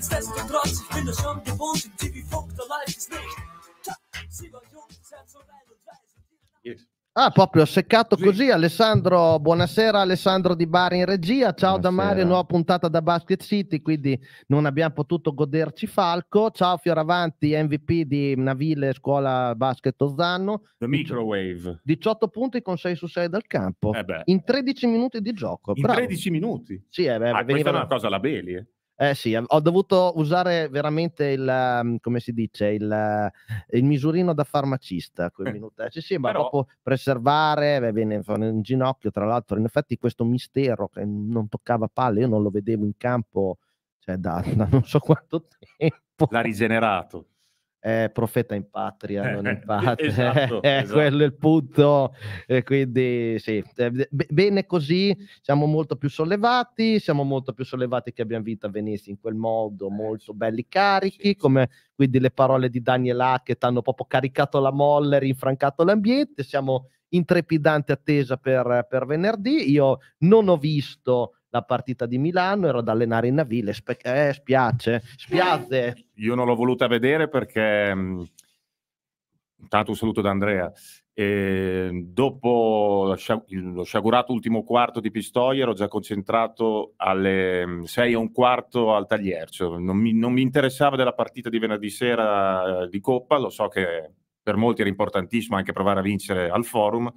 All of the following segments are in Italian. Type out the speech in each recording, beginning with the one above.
Nichtsdestotrotz, ich bin das schon gewohnt, im TV-Funk, da live ist nicht. Ah, proprio seccato sì. così, Alessandro. Buonasera, Alessandro Di Bari in regia. Ciao buonasera. da Mario, nuova puntata da Basket City. Quindi non abbiamo potuto goderci Falco. Ciao, Fioravanti, MVP di Navile, scuola basket Ozzanno. The Microwave. 18 punti con 6 su 6 dal campo. Eh in 13 minuti di gioco. In Bravo. 13 minuti? Sì, eh beh, ah, veniva... questa è una cosa la Beli. Eh. Eh sì, ho dovuto usare veramente il, mm, come si dice, il, eh, il misurino da farmacista. Quel eh, minuto. Cioè, sì, ma Però... proprio preservare, beh, viene in ginocchio, tra l'altro, in effetti questo mistero che non toccava palle, io non lo vedevo in campo cioè, da, da non so quanto tempo. L'ha rigenerato eh, profeta in patria, non in patria. Esatto, esatto. Quello è il punto. E quindi sì, eh, Be- bene così, siamo molto più sollevati, siamo molto più sollevati che abbiamo vinto a Venezia in quel modo, eh, molto belli carichi, sì, come quindi le parole di Daniel Hackett hanno proprio caricato la molle, rinfrancato l'ambiente, siamo in trepidante attesa per, per venerdì. Io non ho visto la partita di Milano, ero ad allenare in Navile, spe- eh, spiace, spiazze. Io non l'ho voluta vedere perché, intanto mm, un saluto da Andrea, e ehm, dopo lo sciagurato ultimo quarto di Pistoia ero già concentrato alle 6 mm, e un quarto al tagliercio, non mi, non mi interessava della partita di venerdì sera eh, di Coppa, lo so che per molti era importantissimo anche provare a vincere al forum,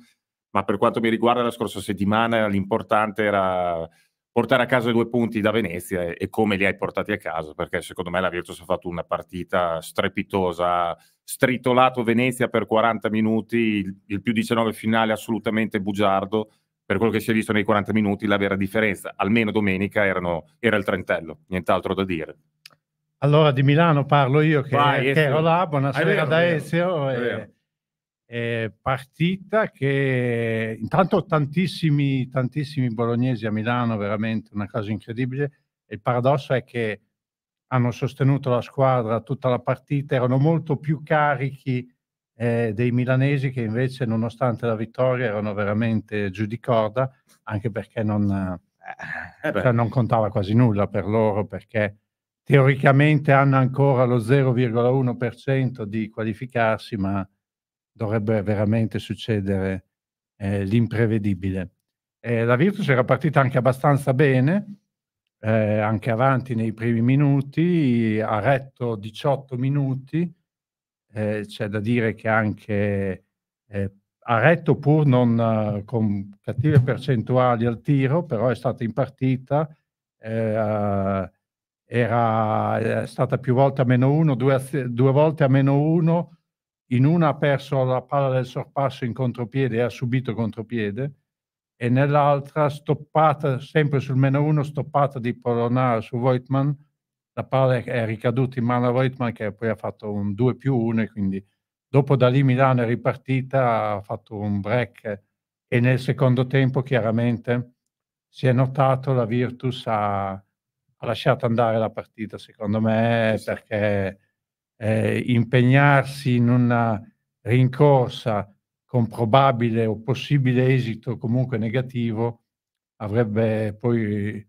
ma per quanto mi riguarda la scorsa settimana l'importante era portare a casa i due punti da Venezia e, e, come li hai portati a casa, perché secondo me la Virtus ha fatto una partita strepitosa, ha stritolato Venezia per 40 minuti, il, il, più 19 finale assolutamente bugiardo, per quello che si è visto nei 40 minuti la vera differenza, almeno domenica erano, era il trentello, nient'altro da dire. Allora di Milano parlo io che, Vai, che ero là, buonasera vero, da Ezio eh, partita che intanto tantissimi, tantissimi bolognesi a Milano, veramente una cosa incredibile. Il paradosso è che hanno sostenuto la squadra tutta la partita, erano molto più carichi eh, dei milanesi che invece nonostante la vittoria erano veramente giù di corda, anche perché non, eh cioè non contava quasi nulla per loro, perché teoricamente hanno ancora lo 0,1% di qualificarsi, ma dovrebbe veramente succedere eh, l'imprevedibile. Eh, la Virtus era partita anche abbastanza bene, eh, anche avanti nei primi minuti, ha retto 18 minuti, eh, c'è da dire che anche eh, ha retto pur non eh, con cattive percentuali al tiro, però è stata in partita, era, è stata più volte a meno uno, due, due volte a meno uno, in una ha perso la palla del sorpasso in contropiede e ha subito contropiede, e nell'altra stoppata, sempre sul meno uno, stoppata di Polonara su Voigtman, la palla è ricaduta in mano a Voigtman che poi ha fatto un 2 più 1 e quindi dopo da lì Milano è ripartita, ha fatto un break e nel secondo tempo chiaramente si è notato la Virtus ha, ha lasciato andare la partita secondo me perché eh, impegnarsi in una rincorsa con probabile o possibile esito comunque negativo avrebbe poi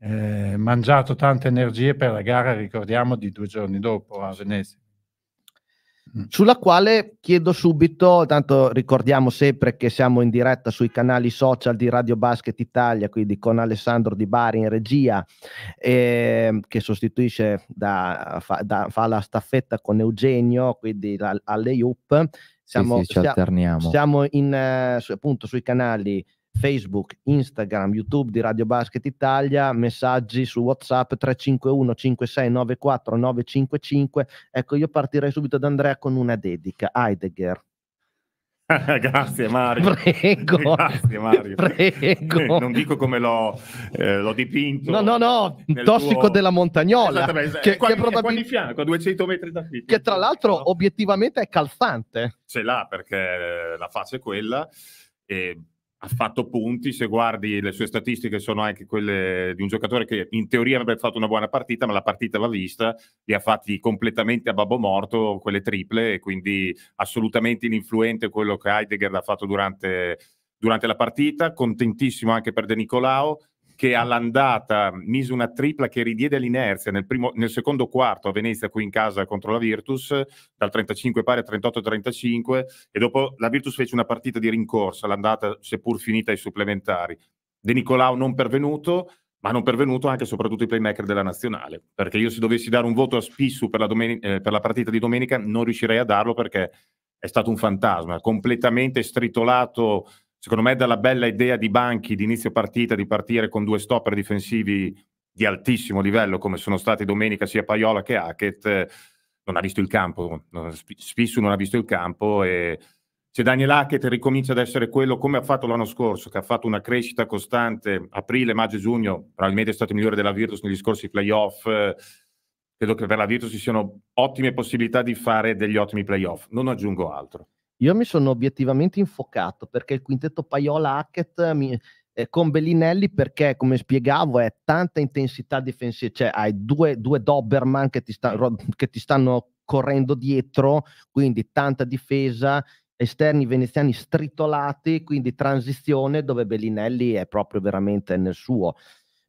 eh, mangiato tante energie per la gara, ricordiamo, di due giorni dopo a Venezia. Mm. sulla quale chiedo subito, tanto ricordiamo sempre che siamo in diretta sui canali social di Radio Basket Italia, quindi con Alessandro Di Bari in regia, eh, che sostituisce da, fa, da, fa, la staffetta con Eugenio, quindi alle UP. Siamo, sì, sì, ci alterniamo. siamo in, eh, su, appunto sui canali Facebook, Instagram, YouTube di Radio Basket Italia, messaggi su WhatsApp 351 5694 955. Ecco, io partirei subito da Andrea con una dedica, Heidegger. Grazie Mario. Prego. Grazie Mario. Prego. Non dico come l'ho, eh, l'ho dipinto. No, no, no, tossico tuo... della montagnola. che, qua, che probabil... di fianco, a 200 metri da qui. Che tra l'altro no? obiettivamente è calzante. Ce l'ha perché la faccia è quella. E ha fatto punti, se guardi le sue statistiche sono anche quelle di un giocatore che in teoria avrebbe fatto una buona partita, ma la partita l'ha vista, li ha fatti completamente a babbo morto, quelle triple, e quindi assolutamente ininfluente quello che Heidegger ha fatto durante, durante la partita, contentissimo anche per De Nicolao, che all'andata mise una tripla che ridiede l'inerzia nel, primo, nel, secondo quarto a Venezia qui in casa contro la Virtus, dal 35 pari a 38-35 e dopo la Virtus fece una partita di rincorsa, l'andata seppur finita ai supplementari. De Nicolao non pervenuto, ma non pervenuto anche e soprattutto i playmaker della nazionale, perché io se dovessi dare un voto a Spissu per la, domen- eh, per la partita di domenica non riuscirei a darlo perché è stato un fantasma, completamente stritolato secondo me dalla bella idea di Banchi di inizio partita di partire con due stopper difensivi di altissimo livello come sono stati domenica sia Paiola che Hackett non ha visto il campo, spesso non ha visto il campo e se Daniel Hackett ricomincia ad essere quello come ha fatto l'anno scorso, che ha fatto una crescita costante aprile, maggio giugno, probabilmente è stato il migliore della Virtus negli scorsi playoff, credo che per la Virtus ci siano ottime possibilità di fare degli ottimi playoff, non aggiungo altro. Io mi sono obiettivamente infocato perché il quintetto Paiola Hackett eh, mi, eh, con Bellinelli perché, come spiegavo, è tanta intensità difensiva, cioè hai due, due Doberman che ti, sta, che ti stanno correndo dietro, quindi tanta difesa, esterni veneziani stritolati, quindi transizione dove Bellinelli è proprio veramente nel suo.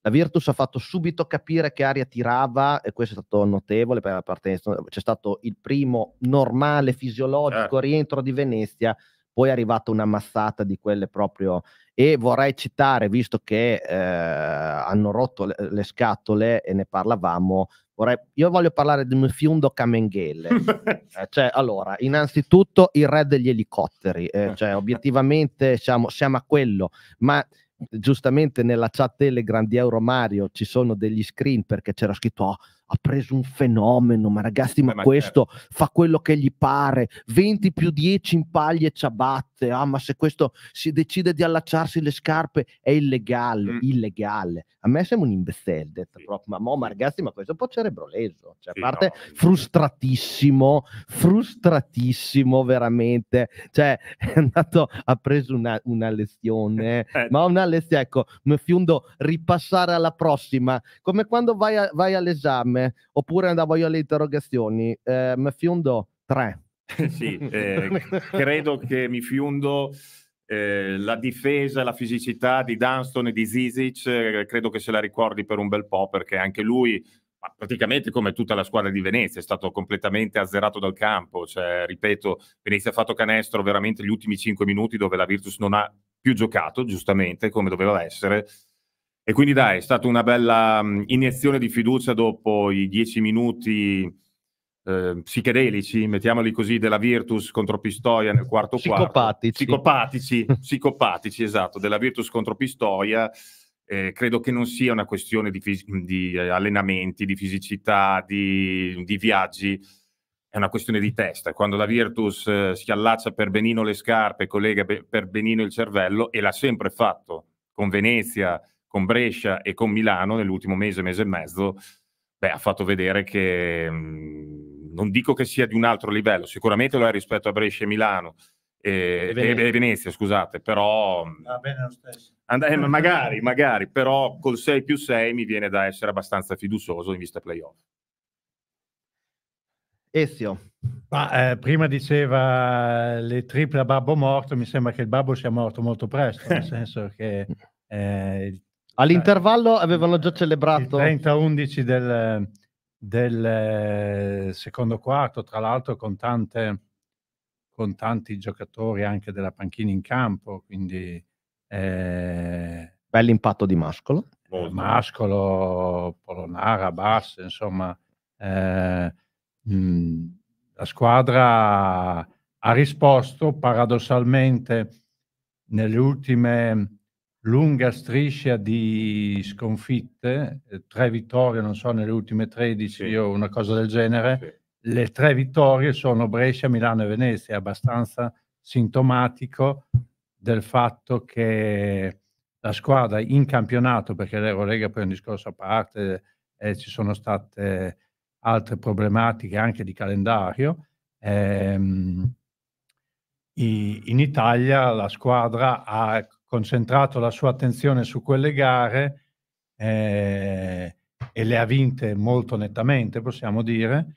La Virtus ha fatto subito capire che aria tirava e questo è stato notevole per la partenza. C'è stato il primo normale, fisiologico eh. rientro di Venezia, poi è arrivata una massata di quelle proprio. E vorrei citare, visto che eh, hanno rotto le, le, scatole e ne parlavamo, vorrei, io voglio parlare di Mfiundo Kamenghele. eh, cioè, allora, innanzitutto il re degli elicotteri, eh, eh. cioè, obiettivamente siamo, siamo a quello, ma giustamente nella chat Telegram di Euromario ci sono degli screen perché c'era scritto oh, ha preso un fenomeno, ma ragazzi, ma, eh, ma questo certo. fa quello che gli pare, 20 più 10 in paglie e ciabatte, ah ma se questo si decide di allacciarsi le scarpe è illegale, mm. illegale. A me sembra un imbecille, detta sì. proprio, ma, mo, ma ragazzi, ma questo è un po' cerebroleso, cioè sì, parte no. frustratissimo, frustratissimo veramente, cioè è andato, ha preso una, una lezione, eh, ma una lezione, ecco, mi fiundo ripassare alla prossima, come quando vai, a, vai all'esame, esame oppure andavo io alle interrogazioni. Eh, mi fiondo tre. sì, eh, credo che mi fiondo eh, la difesa la fisicità di Dunston e di Zizic, eh, credo che se la ricordi per un bel po' perché anche lui praticamente come tutta la squadra di Venezia, è stato completamente azzerato dal campo. Cioè, ripeto, Venezia ha fatto canestro veramente gli ultimi 5 minuti dove la Virtus non ha più giocato, giustamente, come doveva essere. E quindi dai, è stata una bella mm, iniezione di fiducia dopo i dieci minuti eh, psichedelici, mettiamoli così, della Virtus contro Pistoia nel quarto psicopatici. Psicopatici. psicopatici, esatto, della Virtus contro Pistoia. Eh, credo che non sia una questione di, fis- di eh, allenamenti, di fisicità, di, di, viaggi, è una questione di testa. Quando la Virtus eh, si allaccia per benino le scarpe, collega be- per benino il cervello, e l'ha sempre fatto con Venezia, con Brescia e con Milano nell'ultimo mese, mese e mezzo, beh, ha fatto vedere che mh, mm, non dico che sia di un altro livello, sicuramente lo è rispetto a Brescia e Milano e, e, Venezia. e, e Venezia. scusate, però... Mm, Va bene lo stesso. And- eh, magari, magari, però col 6 più 6 mi viene da essere abbastanza fiducioso in vista playoff. Ezio. Ma, eh, prima diceva le triple a babbo morto, mi sembra che il babbo sia morto molto presto, nel senso che eh, il All'intervallo avevano già eh, celebrato... Il 30-11 del, del, eh, secondo quarto, tra l'altro con, tante, con tanti giocatori anche della panchina in campo, quindi... Eh, Bell'impatto di Mascolo. Molto. Mascolo, Polonara, Bass, insomma, eh, mh, mm, la squadra ha risposto paradossalmente nelle ultime lunga striscia di sconfitte, eh, tre vittorie, non so, nelle ultime 13 sì. o una cosa del genere. Sì. Le tre vittorie sono Brescia, Milano e Venezia, è abbastanza sintomatico del fatto che la squadra in campionato, perché l'Eurolega poi è un discorso a parte, eh, ci sono state altre problematiche anche di calendario, ehm, in Italia la squadra ha concentrato la sua attenzione su quelle gare eh, e le ha vinte molto nettamente, possiamo dire,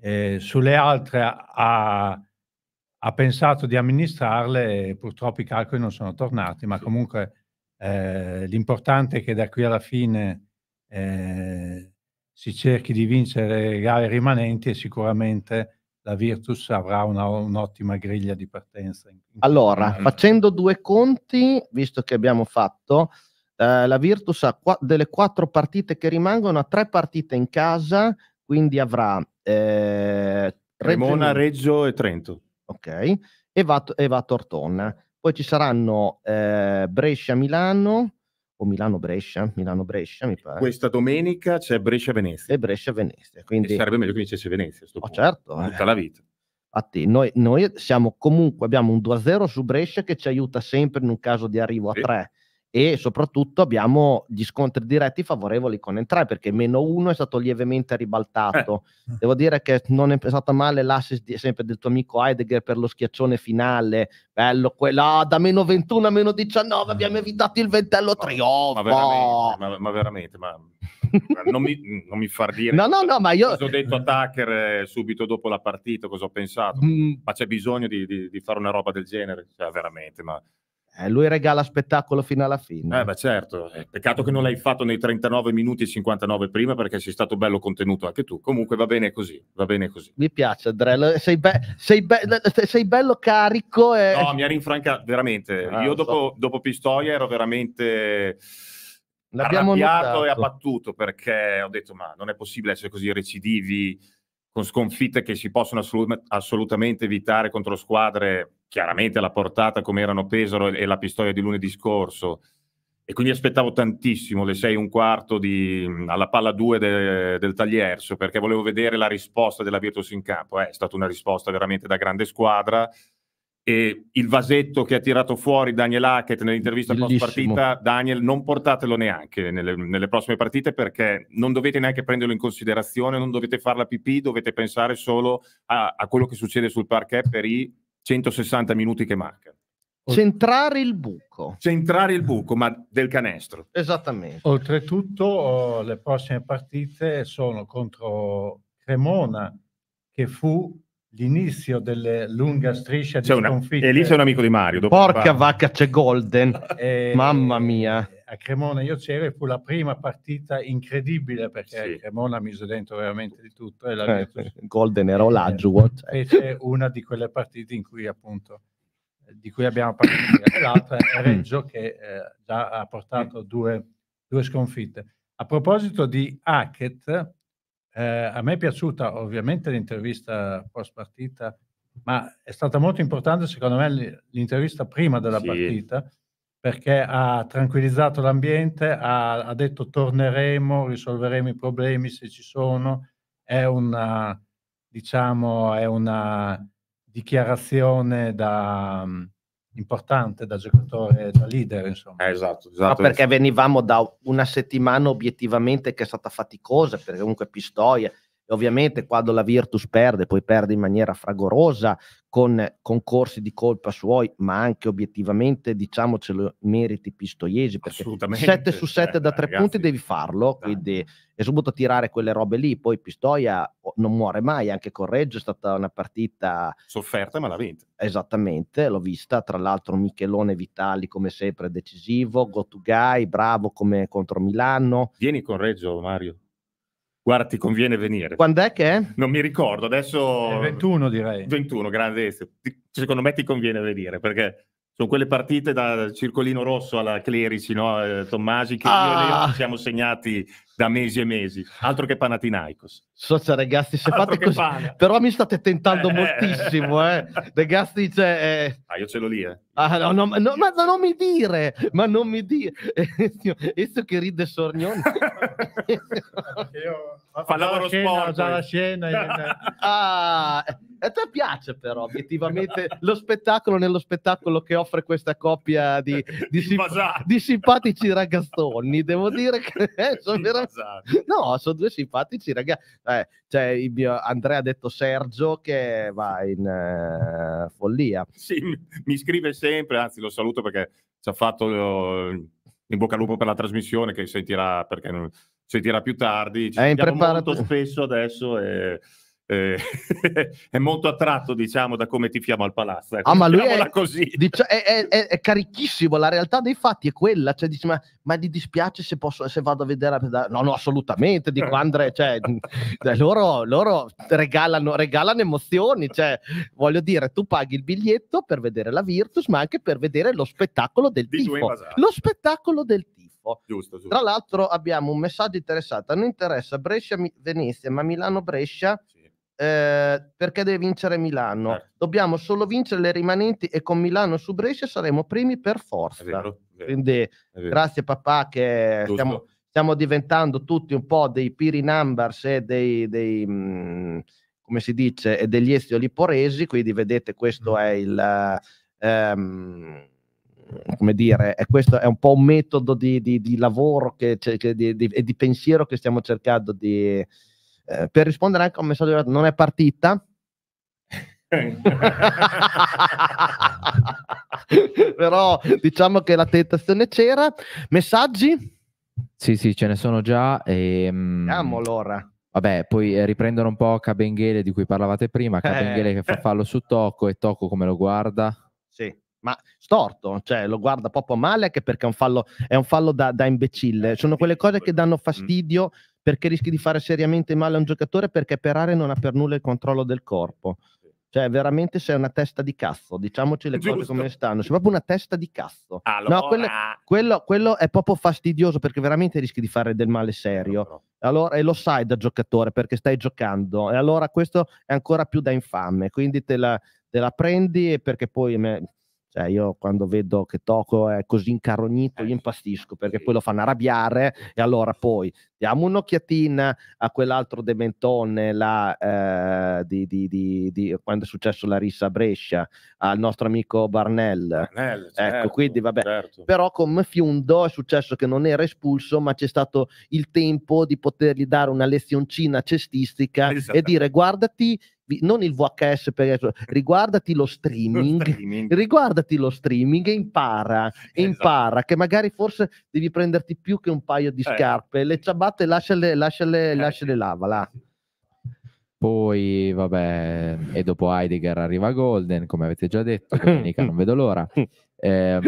eh, sulle altre ha, ha, pensato di amministrarle e purtroppo i calcoli non sono tornati, ma comunque eh, l'importante è che da qui alla fine eh, si cerchi di vincere le gare rimanenti e sicuramente la Virtus avrà una, un'ottima griglia di partenza. Allora, facendo due conti, visto che abbiamo fatto, eh, la Virtus ha qu- delle quattro partite che rimangono, ha tre partite in casa, quindi avrà eh, Cremona, Reggio, Reggio e Trento. Ok, e va, e va a Tortona. Poi ci saranno eh, Brescia, Milano, o Milano-Brescia, Milano-Brescia mi pare. Questa domenica c'è Brescia-Venezia. E Brescia-Venezia. Quindi... E sarebbe meglio che vincesse Venezia. Oh, certo. Eh. Tutta eh. la vita. Infatti, noi, noi, siamo comunque, abbiamo un 2-0 su Brescia che ci aiuta sempre in un caso di arrivo a 3 e soprattutto abbiamo gli scontri diretti favorevoli con entrambi perché meno uno è stato lievemente ribaltato. Eh. Devo dire che non è stata male l'assist di, sempre del tuo amico Heidegger per lo schiaccione finale, bello quello ah, da meno 21 a meno 19 abbiamo eh. evitato il ventello trionfo. Ma, veramente, ma, ma, veramente, ma non, mi, non, mi, far dire. No, no, no, ma io... Cosa ho detto a Tucker eh, subito dopo la partita, cosa ho pensato? Mm. Ma c'è bisogno di, di, di, fare una roba del genere? Cioè, veramente, ma eh, lui regala spettacolo fino alla fine. Eh beh certo, eh, peccato che non l'hai fatto nei 39 minuti e 59 prima perché sei stato bello contenuto anche tu. Comunque va bene così, va bene così. Mi piace Andrea, sei, be- sei, be- sei, bello carico e... No, mi ha rinfrancato, veramente. Ah, Io dopo, so. dopo Pistoia ero veramente... L'abbiamo arrabbiato notato. e abbattuto perché ho detto ma non è possibile essere così recidivi con sconfitte che si possono assolut- assolutamente evitare contro squadre chiaramente la portata come erano Pesaro e la Pistoia di lunedì scorso e quindi aspettavo tantissimo le 6 e un quarto di, alla palla 2 de, del Taglierso perché volevo vedere la risposta della Virtus in campo. Eh, è stata una risposta veramente da grande squadra e il vasetto che ha tirato fuori Daniel Hackett nell'intervista post partita, Daniel non portatelo neanche nelle, nelle, prossime partite perché non dovete neanche prenderlo in considerazione, non dovete farla pipì, dovete pensare solo a, a quello che succede sul parquet per i 160 minuti che manca. Centrare il buco. Centrare il buco, ma del canestro. Esattamente. Oltretutto oh, le prossime partite sono contro Cremona, che fu l'inizio delle lunga striscia di una, sconfitte. E lì c'è un amico di Mario. Dopo Porca vacca, c'è Golden. E... Eh, Mamma mia a Cremona io c'ero e fu la prima partita incredibile perché sì. Cremona mise dentro veramente di tutto. E eh, la eh, Virtus, eh, gol de Nerol eh, Adjuwot. Fece una di quelle partite in cui appunto di cui abbiamo parlato e l'altra è Reggio che eh, già ha portato due, due, sconfitte. A proposito di Hackett, eh, a me è piaciuta ovviamente l'intervista post partita, ma è stata molto importante secondo me l'intervista prima della sì. partita perché ha tranquillizzato l'ambiente, ha, ha, detto torneremo, risolveremo i problemi se ci sono, è una, diciamo, è una dichiarazione da, importante da giocatore, da leader, insomma. Eh, esatto, esatto. Ma perché venivamo da una settimana obiettivamente che è stata faticosa, perché comunque Pistoia e ovviamente quando la Virtus perde, poi perde in maniera fragorosa, con, concorsi di colpa suoi, ma anche obiettivamente, diciamocelo, meriti Pistoiesi, perché 7 su 7 cioè, da 3 punti devi farlo, esatto. quindi, e subito tirare quelle robe lì, poi Pistoia oh, non muore mai, anche con Reggio è stata una partita... Sofferta ma l'ha vinta. Esattamente, l'ho vista, tra l'altro Michelone Vitali come sempre decisivo, go to Gotugai bravo come contro Milano. Vieni con Reggio Mario. Guarda, ti conviene venire. Quando è che è? Non mi ricordo, adesso... È 21 direi. 21, grande. Secondo me ti conviene venire, perché sono quelle partite dal circolino rosso alla Clerici, no? Eh, Tommasi, che ah. io e lei ah! siamo segnati da mesi e mesi, altro che Panatinaikos. So, cioè, ragazzi, se altro fate così, pana. però mi state tentando eh. moltissimo, eh. Ragazzi, dice... Cioè, eh. Ah, io ce l'ho lì, eh. Ah, no, no, no, ma non mi dire, ma non mi dire. Ezio che ride sornione. io... Fa lavoro sport. Già la scena. Eh. Ah, e... ah, a te piace però, obiettivamente, lo spettacolo nello spettacolo che offre questa coppia di, di, simp- di simpatici ragazzoni. Devo dire che eh, sono veramente Esatto. no, sono due simpatici ragazzi. Eh, cioè, mio, Andrea ha detto Sergio che va in eh, follia. Sì, mi scrive sempre, anzi lo saluto perché ci ha fatto lo, eh, in bocca al lupo per la trasmissione che sentirà, perché non, sentirà più tardi. Ci è in preparazione. molto spesso adesso e eh, è molto attratto diciamo da come ti fiamo al palazzo ecco, ah, ma lui è, dicio- è, è, è, carichissimo la realtà dei fatti è quella cioè, dici, ma, ma ti dispiace se, posso, se, vado a vedere no no assolutamente dico Andre cioè, cioè, loro, loro regalano, regalano, emozioni cioè, voglio dire tu paghi il biglietto per vedere la Virtus ma anche per vedere lo spettacolo del Di tifo lo spettacolo del tifo Giusto, giusto. Tra l'altro abbiamo un messaggio interessante. A noi interessa Brescia-Venezia, ma Milano-Brescia eh, perché deve vincere Milano. Eh. Dobbiamo solo vincere le rimanenti e con Milano su Brescia saremo primi per forza. È vero, è vero, Quindi grazie papà che stiamo, stiamo, diventando tutti un po' dei piri numbers e dei, dei mh, mm, come si dice, e degli ezioli poresi, quindi vedete questo mm. è il... Um, come dire, è questo è un po' un metodo di, di, di lavoro cioè, e di, di pensiero che stiamo cercando di, eh, per rispondere anche a un messaggio non è partita però diciamo che la tentazione c'era messaggi sì sì ce ne sono già Andiamo ehm, allora Vabbè, poi eh, riprendono un po' Cabenghele di cui parlavate prima, Cabenghele eh. che fa fallo su Tocco e Tocco come lo guarda? Sì, ma storto, cioè lo guarda proprio male anche perché è un fallo, è un fallo da, da, imbecille. Sono quelle cose che danno mm. fastidio mm perché rischi di fare seriamente male a un giocatore perché per aree non ha per nulla il controllo del corpo. Cioè, veramente sei una testa di cazzo, diciamoci le Giusto. cose come stanno. Sei proprio una testa di cazzo. Allora. No, quello, quello, quello, è proprio fastidioso perché veramente rischi di fare del male serio. Allora, e lo sai da giocatore perché stai giocando. E allora questo è ancora più da infame. Quindi te la, te la prendi perché poi me, cioè io quando vedo che Toco è così incarognito, io eh, impastisco perché poi lo fanno arrabbiare e allora poi diamo un'occhiatina a quell'altro dementone là, eh, di, di, di, di, quando è successo la rissa a Brescia, al nostro amico Barnell. Barnell ecco, certo, ecco, quindi vabbè. Certo. Però con Fiundo è successo che non era espulso, ma c'è stato il tempo di potergli dare una lezioncina cestistica esatto. e dire guardati non il VHS per riguardati lo streaming, lo streaming. riguardati lo streaming e impara, esatto. impara che magari forse devi prenderti più che un paio di eh. scarpe, le ciabatte lasciale, lasciale, eh. lasciale lavala. Poi, vabbè, e dopo Heidegger arriva Golden, come avete già detto, domenica non vedo l'ora. Eh,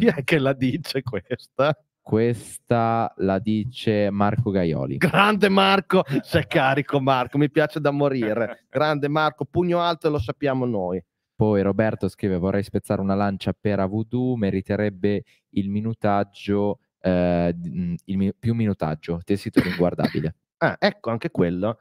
Chi è che la dice questa? Questa la dice Marco Gaioli. Grande Marco, sei carico Marco, mi piace da morire. Grande Marco, pugno alto e lo sappiamo noi. Poi Roberto scrive: Vorrei spezzare una lancia per Avudu, meriterebbe il minutaggio, eh, mm, il più minutaggio, tessitore inguardabile. ah, ecco anche quello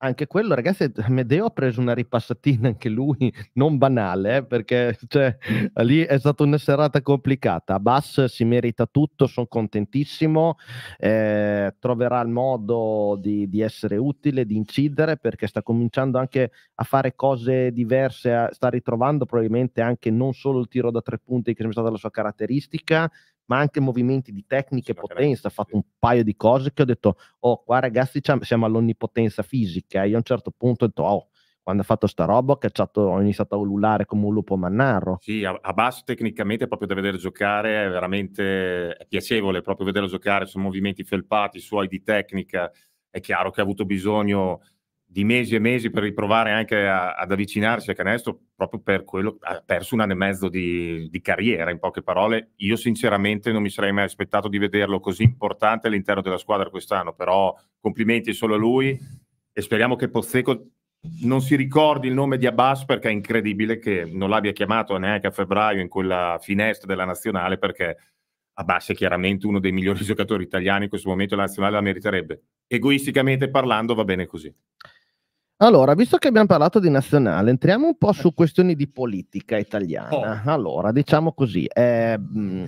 anche quello, ragazzi, eh, Medeo ha preso una ripassatina anche lui, non banale, eh, perché cioè, lì è stata una serata complicata. Bass si merita tutto, sono contentissimo, eh, troverà il modo di, di, essere utile, di incidere, perché sta cominciando anche a fare cose diverse, a, sta ritrovando probabilmente anche non solo il tiro da tre punti che è stata la sua caratteristica, ma anche movimenti di tecnica e potenza. Ha fatto un paio di cose che ho detto, oh, qua ragazzi siamo all'onnipotenza fisica. E eh. io a un certo punto ho detto, oh, quando ha fatto sta roba ho, cacciato, ho iniziato a ululare come un lupo mannaro. Sì, a, a, basso tecnicamente proprio da vedere giocare è veramente è piacevole proprio vederlo giocare, su movimenti felpati suoi di tecnica, è chiaro che ha avuto bisogno di mesi e mesi per riprovare anche a, ad avvicinarsi a canestro proprio per quello ha perso un anno e mezzo di, di, carriera in poche parole io sinceramente non mi sarei mai aspettato di vederlo così importante all'interno della squadra quest'anno però complimenti solo a lui e speriamo che Pozzeco non si ricordi il nome di Abbas perché è incredibile che non l'abbia chiamato neanche a febbraio in quella finestra della nazionale perché Abbas è chiaramente uno dei migliori giocatori italiani in questo momento la nazionale la meriterebbe egoisticamente parlando va bene così allora, visto che abbiamo parlato di nazionale, entriamo un po' su ecco. questioni di politica italiana. Oh. Allora, diciamo così, è, mm,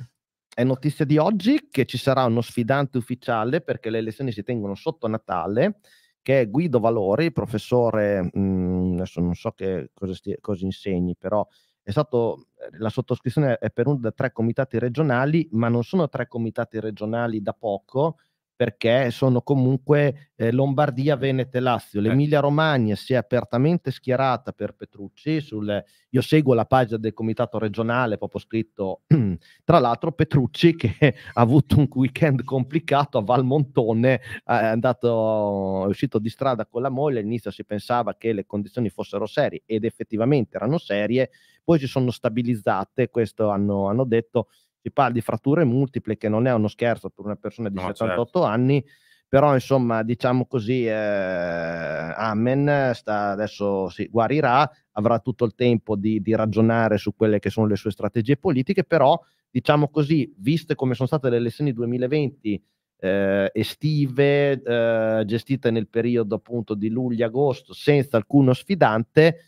è, notizia di oggi che ci sarà uno sfidante ufficiale perché le elezioni si tengono sotto Natale, che è Guido Valori, professore, mh, mm, adesso non so che cosa, stia, cosa insegni, però è stato, la sottoscrizione è per uno da tre comitati regionali, ma non sono tre comitati regionali da poco, perché sono comunque eh, Lombardia, Veneto e Lazio. Eh. L'Emilia Romagna si è apertamente schierata per Petrucci. Sul, io seguo la pagina del comitato regionale, proprio scritto, tra l'altro Petrucci che ha avuto un weekend complicato a Valmontone, è, andato, è uscito di strada con la moglie, all'inizio si pensava che le condizioni fossero serie ed effettivamente erano serie, poi si sono stabilizzate, questo hanno, hanno detto, si parla di fratture multiple che non è uno scherzo per una persona di no, 78 certo. anni, però insomma diciamo così, eh, Amen sta, adesso si guarirà, avrà tutto il tempo di, di ragionare su quelle che sono le sue strategie politiche, però diciamo così, viste come sono state le elezioni 2020 eh, estive, eh, gestite nel periodo appunto di luglio-agosto, senza alcuno sfidante,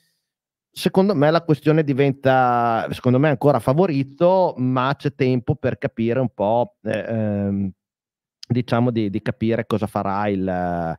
secondo me la questione diventa, secondo me, ancora favorito, ma c'è tempo per capire un po', eh, ehm, diciamo, di, di, capire cosa farà il...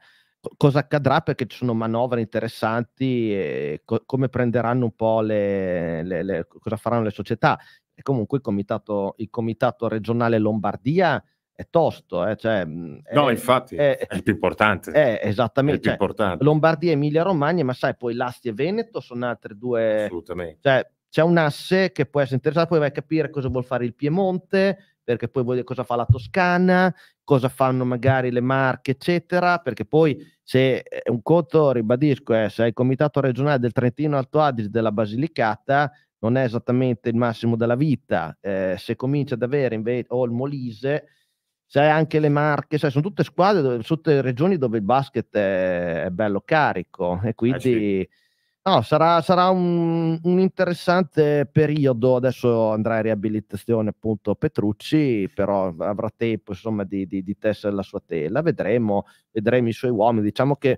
Cosa accadrà perché ci sono manovre interessanti, co- come prenderanno un po' le, le, le, cosa faranno le società. E comunque il comitato, il comitato regionale Lombardia è tosto. Eh, cioè, mm, no, infatti, è, è, il più importante. È, esattamente. È cioè, importante. Lombardia, Emilia Romagna, ma sai, poi Lasti e Veneto sono altre due... Assolutamente. Cioè, c'è un asse che può essere interessato, poi vai a capire cosa vuol fare il Piemonte, perché poi vuol dire cosa fa la Toscana, cosa fanno magari le Marche, eccetera, perché poi se è eh, un conto, ribadisco, eh, se è il comitato regionale del Trentino Alto Adige della Basilicata, non è esattamente il massimo della vita, eh, se comincia ad avere invece, o il Molise, c'è anche le Marche, cioè sono tutte squadre, dove, tutte regioni dove il basket è, è bello carico e quindi eh sì. no, sarà, sarà un, un, interessante periodo, adesso andrà in riabilitazione appunto Petrucci, però avrà tempo insomma di, di, di tessere la sua tela, vedremo, vedremo i suoi uomini, diciamo che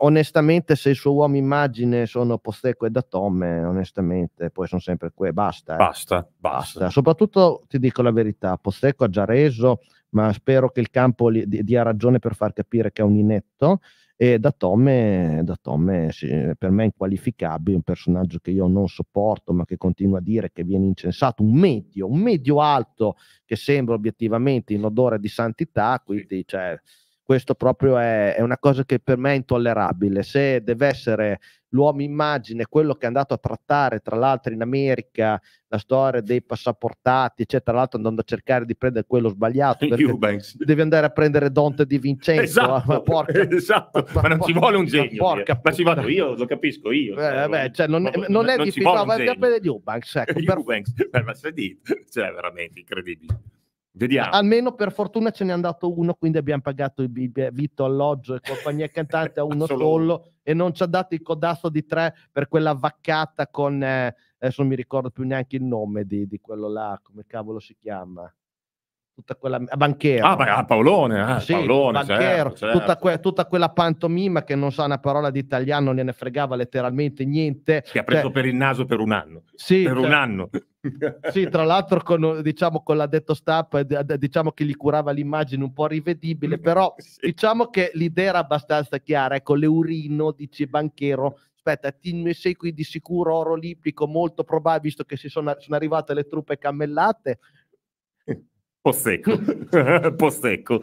onestamente se il suo uomo immagine sono Postecco e Datome onestamente poi sono sempre qui basta, eh. basta, basta basta soprattutto ti dico la verità Postecco ha già reso ma spero che il campo li, dia ragione per far capire che è un inetto. E da Tom, da Tom sì, per me è inqualificabile, un personaggio che io non sopporto, ma che continua a dire che viene incensato, un medio, un medio alto che sembra obiettivamente in odore di santità, quindi cioè, questo proprio è, è, una cosa che per me è intollerabile. Se deve essere l'uomo immagine, quello che è andato a trattare, tra l'altro in America, la storia dei passaportati, eccetera, tra l'altro andando a cercare di prendere quello sbagliato, devi andare a prendere Dante di Vincenzo. Esatto, ma, porca, esatto. ma, ma non ci vuole un genio, porca, ma ci vado io, lo capisco io. Eh, cioè, beh, cioè, non, non, non, è non difficile, no, vai a prendere gli Ubanks. Ecco, per... Ubanks, eh, ma se dite, cioè, veramente incredibile. Vediamo. Almeno per fortuna ce n'è andato uno, quindi abbiamo pagato il vitto, alloggio e compagnia cantante a uno solo e non ci ha dato il codasso di tre per quella vaccata con, eh, adesso non mi ricordo più neanche il nome di, di quello là, come cavolo si chiama tutta quella banchero. Ah, ma, ah, Paolone, ah, sì, Paolone banchero, certo, certo. Tutta, que, tutta, quella pantomima che non sa una parola di italiano, ne, ne fregava letteralmente niente. Che ha preso cioè, per il naso per un anno. Sì, per cioè, un anno. Sì, tra l'altro con, diciamo, con l'addetto staff diciamo che gli curava l'immagine un po' rivedibile, però sì. diciamo che l'idea era abbastanza chiara. Ecco, l'Eurino dice banchero, aspetta, ti sei qui di sicuro oro olimpico, molto probabile, visto che sono, sono, arrivate le truppe cammellate, Po' secco, po' secco.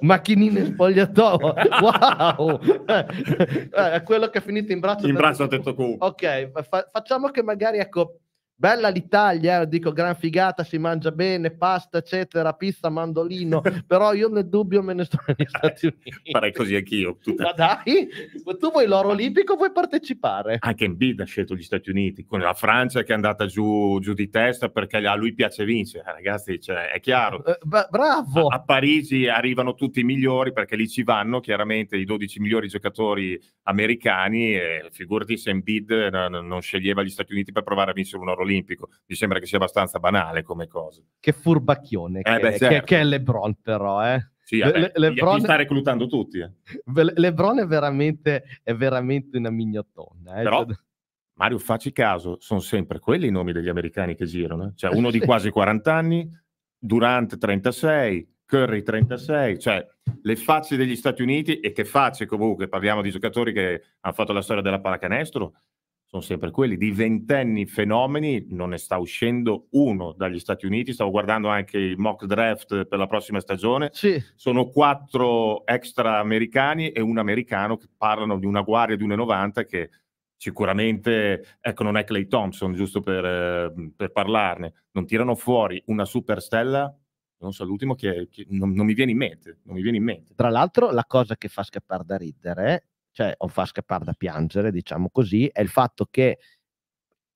Macchinine spogliatoio, wow! Eh, eh, quello che è finito in braccio... In braccio ha detto cu. Ok, fa- facciamo che magari, ecco, Bella l'Italia, eh, dico gran figata, si mangia bene, pasta, eccetera, pizza, mandolino, però io nel dubbio me ne sto negli eh, Stati Uniti. Farei così anch'io. Tutta... Ma dai, tu vuoi l'oro olimpico, vuoi partecipare. Anche in Bid ha scelto gli Stati Uniti, con la Francia che è andata giù, giù di testa perché a lui piace vincere, eh, ragazzi, cioè, è chiaro. Eh, b- bravo! A, a, Parigi arrivano tutti i migliori perché lì ci vanno chiaramente i 12 migliori giocatori americani e figurati se in Bid non sceglieva gli Stati Uniti per provare a vincere un oro olimpico. Mi sembra che sia abbastanza banale come cosa. Che furbacchione eh che, beh, certo. che, che, è Lebron, però, eh. Sì, vabbè, Le, Lebron, sta reclutando tutti. Eh. Lebron è veramente, è veramente una mignottona. Eh. Però, cioè, Mario, facci caso, sono sempre quelli i nomi degli americani che girano. Eh. Cioè, uno di quasi 40 anni, Durant 36, Curry 36, cioè le facce degli Stati Uniti e che facce comunque, parliamo di giocatori che hanno fatto la storia della pallacanestro, sono sempre quelli, di ventenni fenomeni non ne sta uscendo uno dagli Stati Uniti, stavo guardando anche il mock draft per la prossima stagione, sì. sono quattro extra americani e un americano che parlano di una guardia di 1,90 che sicuramente, ecco non è Clay Thompson giusto per, ehm, per parlarne, non tirano fuori una superstella non so, l'ultimo che, che non, non, mi viene in mente, non mi viene in mente. Tra l'altro, la cosa che fa scappare da ridere cioè o fa scappare da piangere, diciamo così, è il fatto che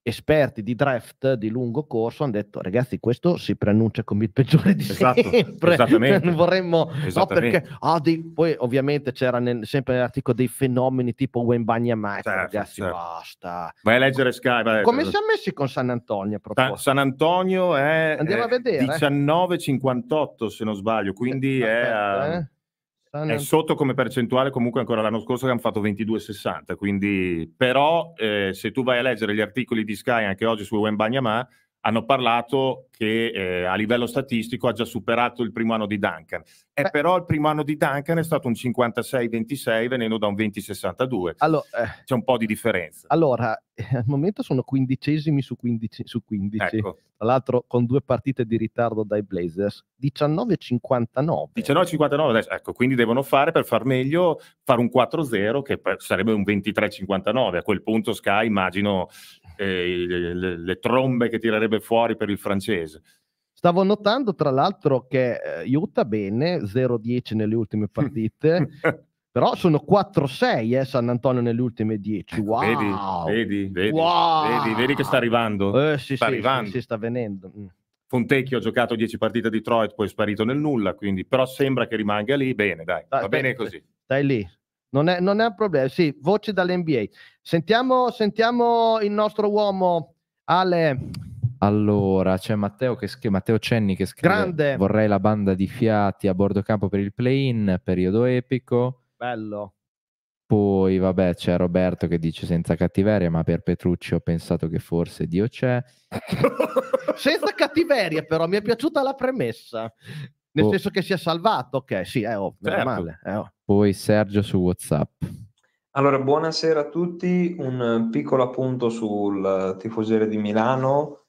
esperti di draft di lungo corso hanno detto ragazzi questo si preannuncia come il peggiore di esatto, sempre non vorremmo no, perché oh, dei, poi ovviamente c'era nel, sempre nell'articolo dei fenomeni tipo Wembagna Mike certo, ragazzi certo. basta vai a leggere Sky vai. come si è messi con San Antonio a proposito? San Antonio è, Andiamo è 19.58 se non sbaglio quindi eh, è aspetta, a... eh Quest'anno... È sotto come percentuale comunque ancora l'anno scorso che hanno fatto 22,60, quindi però eh, se tu vai a leggere gli articoli di Sky anche oggi su Wembanyama, hanno parlato che eh, a livello statistico ha già superato il primo anno di Duncan. E eh, però il primo anno di Duncan è stato un 56-26 venendo da un 20-62. Allora, eh. C'è un po' di differenza. Allora, eh, al momento sono quindicesimi su 15. Su 15. Ecco. Tra l'altro con due partite di ritardo dai Blazers. 19-59. 19-59 adesso, ecco, quindi devono fare per far meglio, fare un 4-0 che sarebbe un 23-59. A quel punto Sky immagino eh, le, le trombe che tirerebbe fuori per il francese. Stavo notando tra l'altro che eh, Utah bene, 0-10 nelle ultime partite, però sono 4-6 eh, San Antonio nelle ultime 10. Eh, wow! Vedi, vedi, vedi, wow. vedi, vedi che sta arrivando. Eh, sì, sta sì, arrivando. Sì, sta venendo. Mm. Fontecchio ha giocato 10 partite a Detroit, poi è sparito nel nulla, quindi però sembra che rimanga lì. Bene, dai, dai va bene così. Stai lì, non è, non è, un problema. Sì, voce dall'NBA. Sentiamo, sentiamo il nostro uomo Ale. Allora, c'è Matteo, che scrive, Matteo Cenni che scrive Grande. Vorrei la banda di fiati a bordo campo per il play-in, periodo epico. Bello. Poi, vabbè, c'è Roberto che dice senza cattiveria, ma per Petrucci ho pensato che forse Dio c'è. senza cattiveria, però, mi è piaciuta la premessa. Nel oh. senso che si è salvato, ok, sì, è ovvio, certo. male. È ovvio poi Sergio su WhatsApp. Allora, buonasera a tutti. Un eh, piccolo appunto sul eh, tifosiere di Milano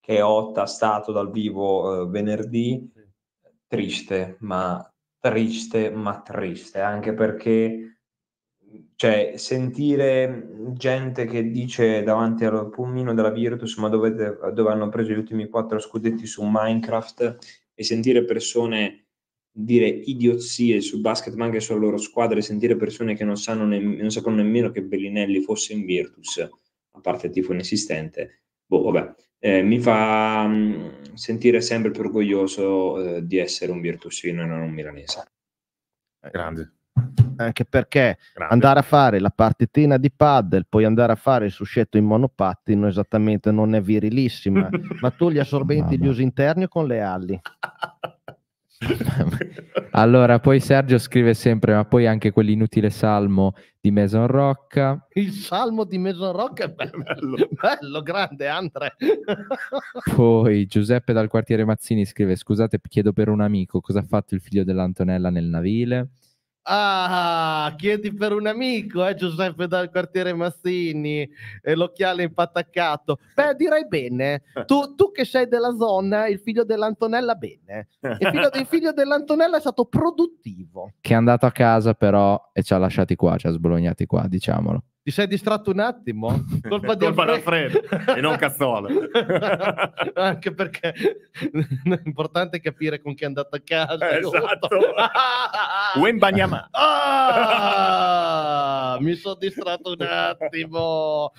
che ho tastato dal vivo eh, venerdì. Triste, ma triste, ma triste, anche perché cioè, sentire gente che dice davanti al pulmino della Virtus ma dovete, dove hanno preso gli ultimi quattro scudetti su Minecraft e sentire persone dire idiozie sul basket, ma anche sulla loro squadra, e sentire persone che non, sanno ne- non sapevano nemmeno che Bellinelli fosse in Virtus, a parte il tifo inesistente, boh, vabbè, eh, mi fa mh, mm, sentire sempre più orgoglioso eh, di essere un virtusino e non un milanese. Eh, grande. Anche perché Grande. andare a fare la partitina di paddle, poi andare a fare il suscetto in monopattino esattamente non è virilissima, ma tu gli assorbenti li usi interni o con le ali? allora, poi Sergio scrive sempre, ma poi anche quell'inutile salmo di Mason Rocca. Il salmo di Mason Rocca è bello, bello, grande Andre. poi Giuseppe dal quartiere Mazzini scrive, scusate, chiedo per un amico cosa ha fatto il figlio dell'Antonella nel navile. Ah, chiedi per un amico, eh, Giuseppe dal quartiere Massini, e l'occhiale impattaccato. Beh, direi bene. Tu, tu, che sei della zona, il figlio dell'Antonella, bene. Il figlio, il figlio dell'Antonella è stato produttivo. Che è andato a casa però e ci ha lasciati qua, ci ha sbolognati qua, diciamolo ti sei distratto un attimo? Colpa di Colpa Alfredo. Alfredo e non Cazzola. Anche perché è importante capire con chi è andato a casa. Eh, esatto. Wembanyama. Ah, mi sono distratto un attimo.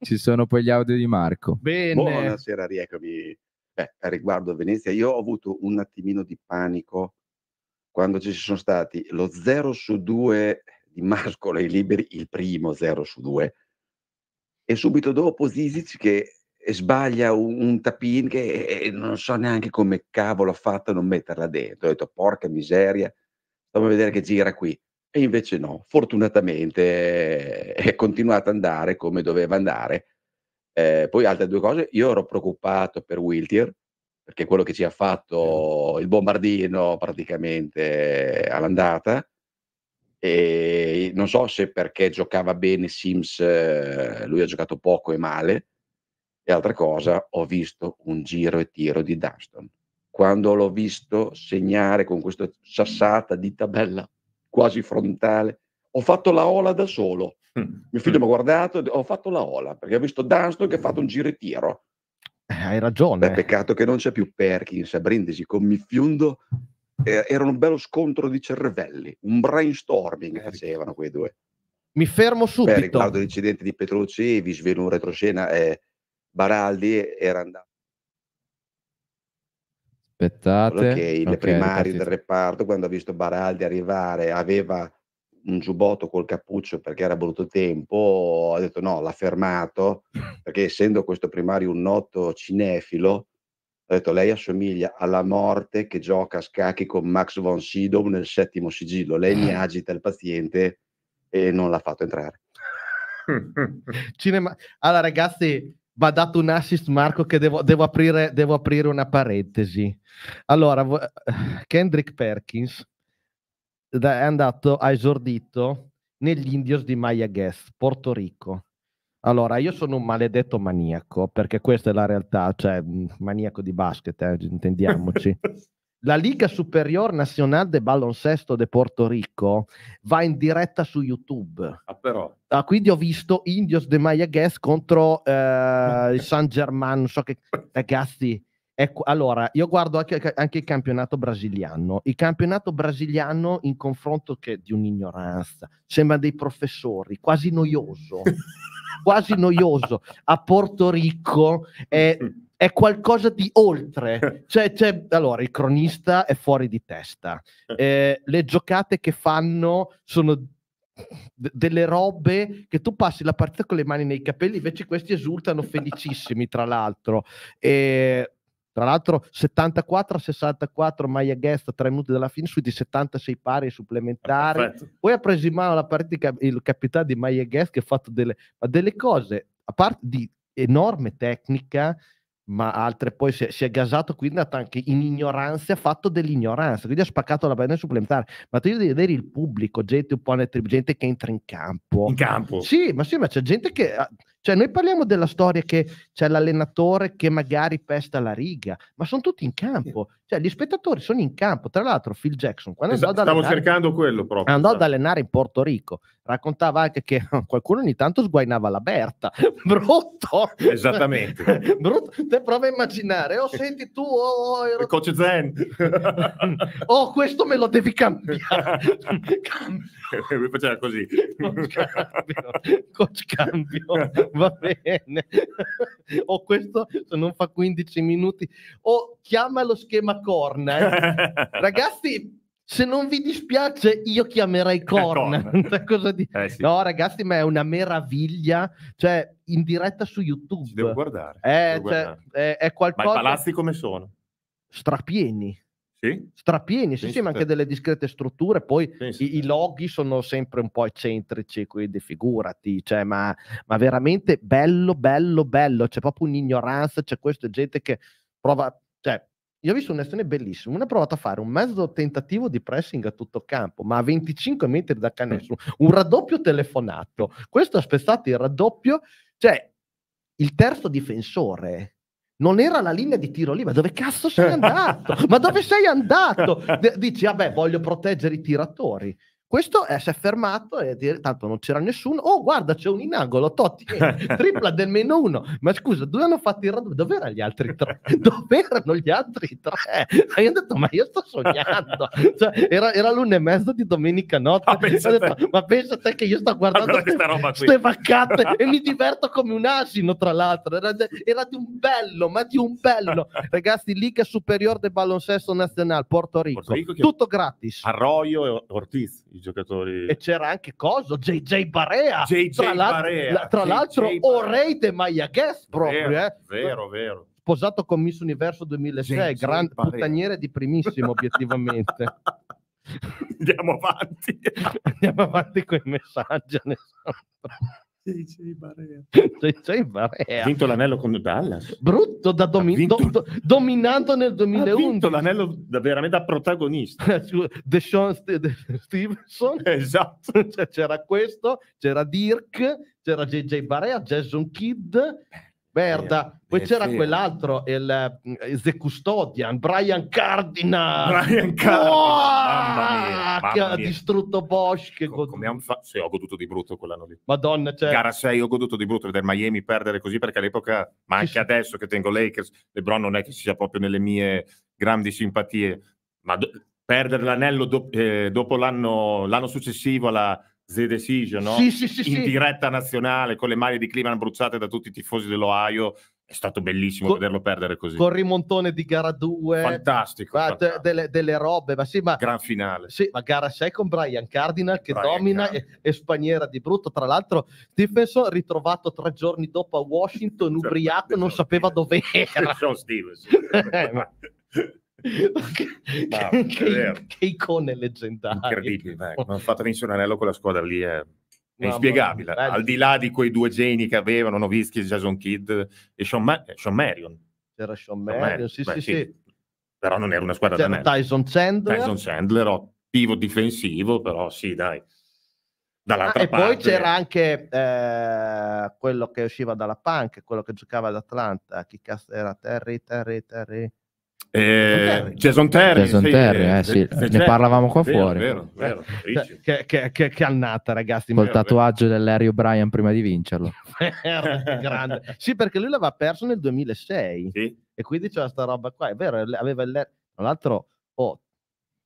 Ci sono poi gli audio di Marco. Bene. Buonasera, rieccomi. Beh, riguardo a Venezia, io ho avuto un attimino di panico quando ci sono stati lo 0 su 2 di Mascola ai Liberi il primo 0 su 2 e subito dopo Zizic che sbaglia un, un tapin che e, eh, eh, non so neanche come cavolo ha fatto a non metterla dentro ho detto porca miseria stiamo a vedere che gira qui e invece no, fortunatamente eh, è continuato ad andare come doveva andare eh, poi altre due cose, io ero preoccupato per Wiltier perché quello che ci ha fatto il bombardino praticamente all'andata e non so se perché giocava bene Sims, eh, lui ha giocato poco e male. E altra cosa, ho visto un giro e tiro di Dunston. Quando l'ho visto segnare con questa sassata di tabella quasi frontale, ho fatto la ola da solo. Mio figlio mi ha guardato, ho fatto la ola perché ho visto Dunston che ha fatto un giro e tiro. Eh, hai ragione. Beh, peccato che non c'è più Perkins a Brindisi con Miffiundo eh, era un bello scontro di cervelli, un brainstorming che eh, facevano quei due. Mi fermo subito. Beh, riguardo l'incidente di Petrucci, vi svelo un retroscena, eh, Baraldi era andato. Aspettate. Che il okay, primario del reparto, quando ha visto Baraldi arrivare, aveva un giubbotto col cappuccio perché era brutto tempo, ha detto no, l'ha fermato, perché essendo questo primario un noto cinefilo, ha detto lei assomiglia alla morte che gioca a scacchi con Max von Sydow nel settimo sigillo, lei mi mm. agita il paziente e non l'ha fatto entrare. Cinema. Allora ragazzi, va dato un assist Marco che devo, devo, aprire, devo aprire una parentesi. Allora, Kendrick Perkins è andato, a esordito negli Indios di Maya Guest, Porto Rico. Allora, io sono un maledetto maniaco, perché questa è la realtà, cioè mm, maniaco di basket, eh, intendiamoci. la Liga Superior Nacional de Balloncesto de Porto Rico va in diretta su YouTube. Ah, però. Ah, quindi ho visto Indios de Mayaguez contro eh, San Germano. So che, ragazzi, Ecco, allora, io guardo anche, anche, il campionato brasiliano. Il campionato brasiliano in confronto che di un'ignoranza, sembra dei professori, quasi noioso, quasi noioso. A Porto Rico è, è qualcosa di oltre. Cioè, cioè, allora, il cronista è fuori di testa. Eh, le giocate che fanno sono delle robe che tu passi la partita con le mani nei capelli, invece questi esultano felicissimi, tra l'altro. E tra l'altro 74 a 64 Maia Guest a 3 minuti dalla fine sui di 76 pari supplementari. Ah, perfetto. Poi ha preso in mano la partita il capitano di Maia Guest che ha fatto delle, delle cose, a parte di enorme tecnica, ma altre poi si è, si è gasato quindi anche in ignoranza ha fatto dell'ignoranza quindi ha spaccato la bandiera supplementare ma tu devi vedere il pubblico gente un po' gente che entra in campo in campo sì ma sì ma c'è gente che ah, cioè, noi parliamo della storia che c'è l'allenatore che magari pesta la riga, ma sono tutti in campo. Cioè, gli spettatori sono in campo. Tra l'altro, Phil Jackson, quando esatto, andò, ad allenare, cercando quello proprio, andò ad esatto. allenare in Porto Rico, raccontava anche che qualcuno ogni tanto sguainava la Berta. Brutto! Esattamente. Brutto. Te prova a immaginare, oh, senti tu, oh, oh, oh ero... coach Zen. oh, questo me lo devi cambiare. Lui faceva così. Coach cambio. Coach cambio. Va bene. o oh, questo se non fa 15 minuti. O oh, chiama lo schema corna. Ragazzi, se non vi dispiace, io chiamerei Corn. di... eh, sì. No, ragazzi, ma è una meraviglia. Cioè, in diretta su YouTube. Ci devo guardare. È, eh, devo cioè, guardare. è, eh, è qualcosa... Ma i palazzi come sono? Strapieni. Sì? Strapieni, sì, sì, ma anche delle discrete strutture. Poi i, i loghi sono sempre un po' eccentrici, quindi figurati, cioè, ma, ma veramente bello, bello, bello. C'è proprio un'ignoranza, c'è questa gente che prova... Cioè, io ho visto un'azione bellissima. Una ha provato a fare un mezzo tentativo di pressing a tutto campo, ma a 25 metri da canestro, un raddoppio telefonato. Questo ha spezzato il raddoppio, cioè il terzo difensore. Non era la linea di tiro lì, ma dove cazzo sei andato? Ma dove sei andato? D- dici, vabbè, voglio proteggere i tiratori. Questo è, eh, si è fermato e dire, tanto non c'era nessuno. Oh, guarda, c'è un in angolo, Totti, eh, tripla del meno uno. Ma scusa, dove hanno fatto il raddoppio. Dov'erano gli altri tre? Dov'erano gli altri tre? E io ho detto, ma io sto sognando. Cioè, era, era l'una e mezzo di domenica notte. Ah, pensa detto, ma pensa te che io sto guardando queste vaccate e mi diverto come un asino, tra l'altro. Era, era di un bello, ma di un bello. Ragazzi, Liga Superiore del Balloncesto Nazionale, Porto Rico. Porto Rico Tutto gratis. Arroyo e Ortiz i giocatori. E c'era anche Coso, JJ Barea. JJ tra Barea. La, tra l'altro, Oreide Maiagues proprio. Vero, eh. vero, vero. Sposato con Miss Universo 2006, grande puttaniere di primissimo obiettivamente. Andiamo avanti. Andiamo avanti con i messaggi. Sei, sei Barea. Ha vinto l'anello con Dallas. Brutto, da domi- vinto... do, dominando nel 2011. Ha vinto l'anello da, veramente da protagonista. Deshaun Stevenson. Esatto. Cioè, c'era questo, c'era Dirk, c'era JJ Barea, Jason Kidd. Verda, eh, poi eh, c'era sì. Eh. quell'altro, il, il eh, The Custodian, Brian Cardina. Brian Cardina, oh, mamma, che mamma ha mia. distrutto Bosch. Che Co- goduto. Fa- sì, ho goduto di brutto quell'anno lì. Madonna, cioè... Gara 6, ho goduto di brutto vedere Miami perdere così perché all'epoca, ma anche sì, adesso che tengo Lakers, LeBron non è che sia proprio nelle mie grandi simpatie, ma do- perdere l'anello do- eh, dopo l'anno, l'anno successivo alla The Decision, no? sì, sì, sì, in diretta nazionale con le maglie di Cleveland bruciate da tutti i tifosi dell'Ohio. È stato bellissimo Co- vederlo perdere così. Con rimontone di gara 2. Fantastico. Ma, fantastico. Delle, delle, robe, ma sì, ma... Gran finale. Sì, ma gara 6 con Brian Cardinal che Brian domina e, e spaniera di brutto. Tra l'altro Stephenson ritrovato tre giorni dopo a Washington, cioè, ubriaco, non sapeva dove era. Sean Stevens. eh, ma che, no, che, che, icone leggendarie. Incredibile, ecco. hanno fatto vincere un anello con la squadra lì è, è inspiegabile. No, Al di là di quei due geni che avevano, Novischi, Jason Kidd e Sean, Ma- eh, Sean Marion. C'era Sean Marion, sì, Beh, sì, sì, Però non era una squadra C'era me. Tyson Chandler. Tyson Chandler, pivo difensivo, però sì, dai. Dall'altra ah, parte... E poi c'era anche eh, quello che usciva dalla punk, quello che giocava ad Atlanta. Chi cazzo era? Terry, Terry, Terry. Eh, Jason Terry, Jason Terry eh, eh, eh, sì. ne parlavamo qua vero, fuori vero, vero, che, che, che, annata ragazzi col tatuaggio dell'Ario Bryan prima di vincerlo sì perché lui l'aveva perso nel 2006 sì. e quindi c'era sta roba qua è vero aveva l'Ario tra l'altro oh,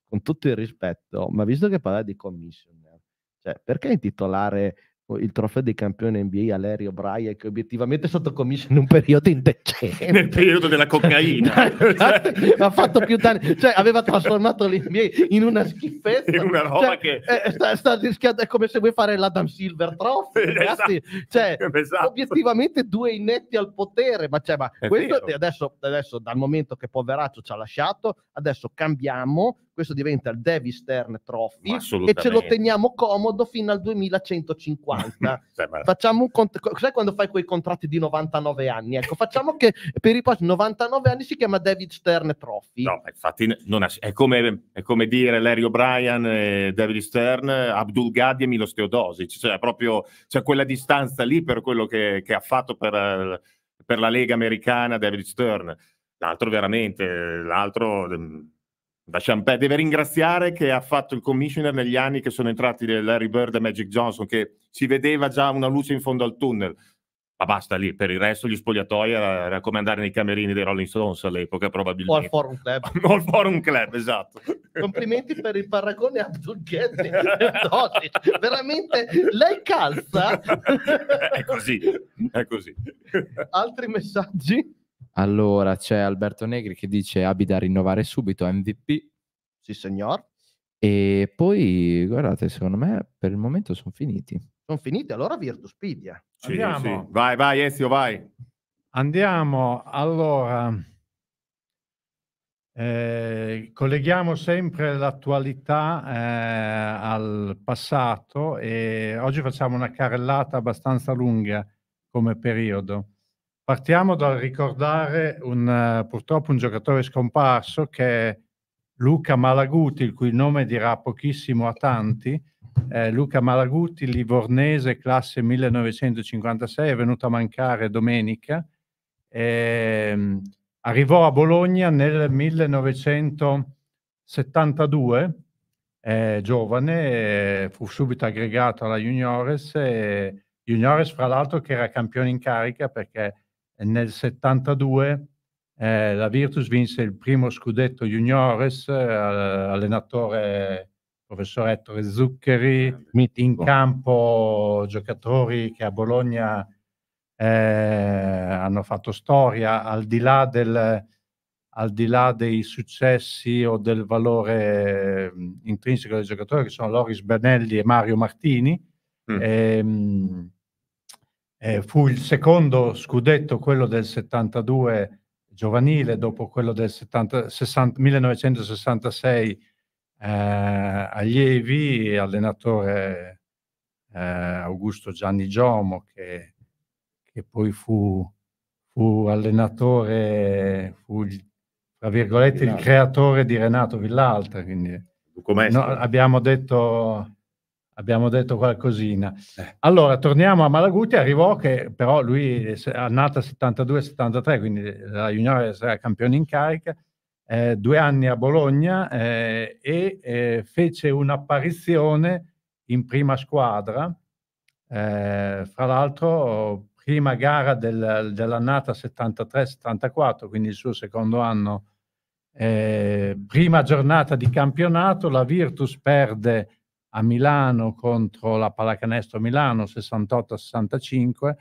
con tutto il rispetto ma visto che parla di commissioner cioè perché intitolare il trofeo dei campioni NBA Alerio Braia che obiettivamente è sotto commissione in un periodo indecente nel periodo della cocaina esatto. ha fatto più danni cioè aveva trasformato l'NBA in una schifezza in una roba cioè, che è, eh, sta, sta rischiando è come se vuoi fare l'Adam Silver Trophy esatto. ragazzi cioè esatto. obiettivamente due inetti al potere ma, cioè, ma questo adesso, adesso dal momento che poveraccio ci ha lasciato adesso cambiamo questo diventa il Devi Stern Trophy e ce lo teniamo comodo fino al 2150. Beh, Facciamo un conto, sai quando fai quei contratti di 99 anni? Ecco, facciamo che per i prossimi 99 anni si chiama David Stern Trophy. No, infatti ha... è, come, è, come, dire Larry O'Brien, eh, David Stern, Abdul Gadi e Milos Teodosic, cioè proprio cioè quella distanza lì per quello che, che ha fatto per, per la Lega americana David Stern. L'altro veramente, l'altro ehm, da Champagne deve ringraziare che ha fatto il commissioner negli anni che sono entrati Larry Bird e Magic Johnson, che si vedeva già una luce in fondo al tunnel. Ma basta lì, per il resto gli spogliatoi era, era come andare nei camerini dei Rolling Stones all'epoca probabilmente. O al Forum Club. o al Forum Club, esatto. Complimenti per il paragone Abdul Ghetti. Veramente, lei calza? è così, è così. Altri messaggi? Allora, c'è Alberto Negri che dice abbi da rinnovare subito, MVP. Sì, signor. E poi, guardate, secondo me per il momento sono finiti. Sono finiti, allora Virtuspidia. Sì, Andiamo. Sì. Vai, vai Ezio, vai. Andiamo, allora, eh, colleghiamo sempre l'attualità eh, al passato e oggi facciamo una carrellata abbastanza lunga come periodo. Partiamo dal ricordare un, eh, purtroppo un giocatore scomparso che è Luca Malaguti, il cui nome dirà pochissimo a tanti. Eh, Luca Malaguti, livornese, classe 1956, è venuto a mancare domenica. Eh, arrivò a Bologna nel 1972, eh, giovane, fu subito aggregato alla Juniores. E, Juniores, fra l'altro, che era campione in carica perché nel 72 eh, la Virtus vinse il primo scudetto juniores, eh, allenatore professor Ettore Zuccheri, Mitico. in campo giocatori che a Bologna eh, hanno fatto storia, al di, del, al di là dei successi o del valore intrinseco dei giocatori che sono Loris Benelli e Mario Martini. Mm. Ehm, eh, fu il secondo scudetto, quello del 72 giovanile, dopo quello del 70, 60, 1966 eh, allievi, allenatore eh, Augusto Gianni Giomo, che, che poi fu, fu, allenatore, fu tra virgolette Villalta. il creatore di Renato Villalta. Quindi, no, abbiamo detto abbiamo detto qualcosina. Eh. Allora, torniamo a Malaguti, arrivò che però lui è nata 72-73, quindi eh, la Juniore sarà campione in carica, eh, due anni a Bologna eh, e eh, fece un'apparizione in prima squadra, eh, fra l'altro prima gara del, dell'annata 73-74, quindi il suo secondo anno, prima giornata di campionato, la Virtus perde a Milano contro la Pallacanestro Milano 68-65,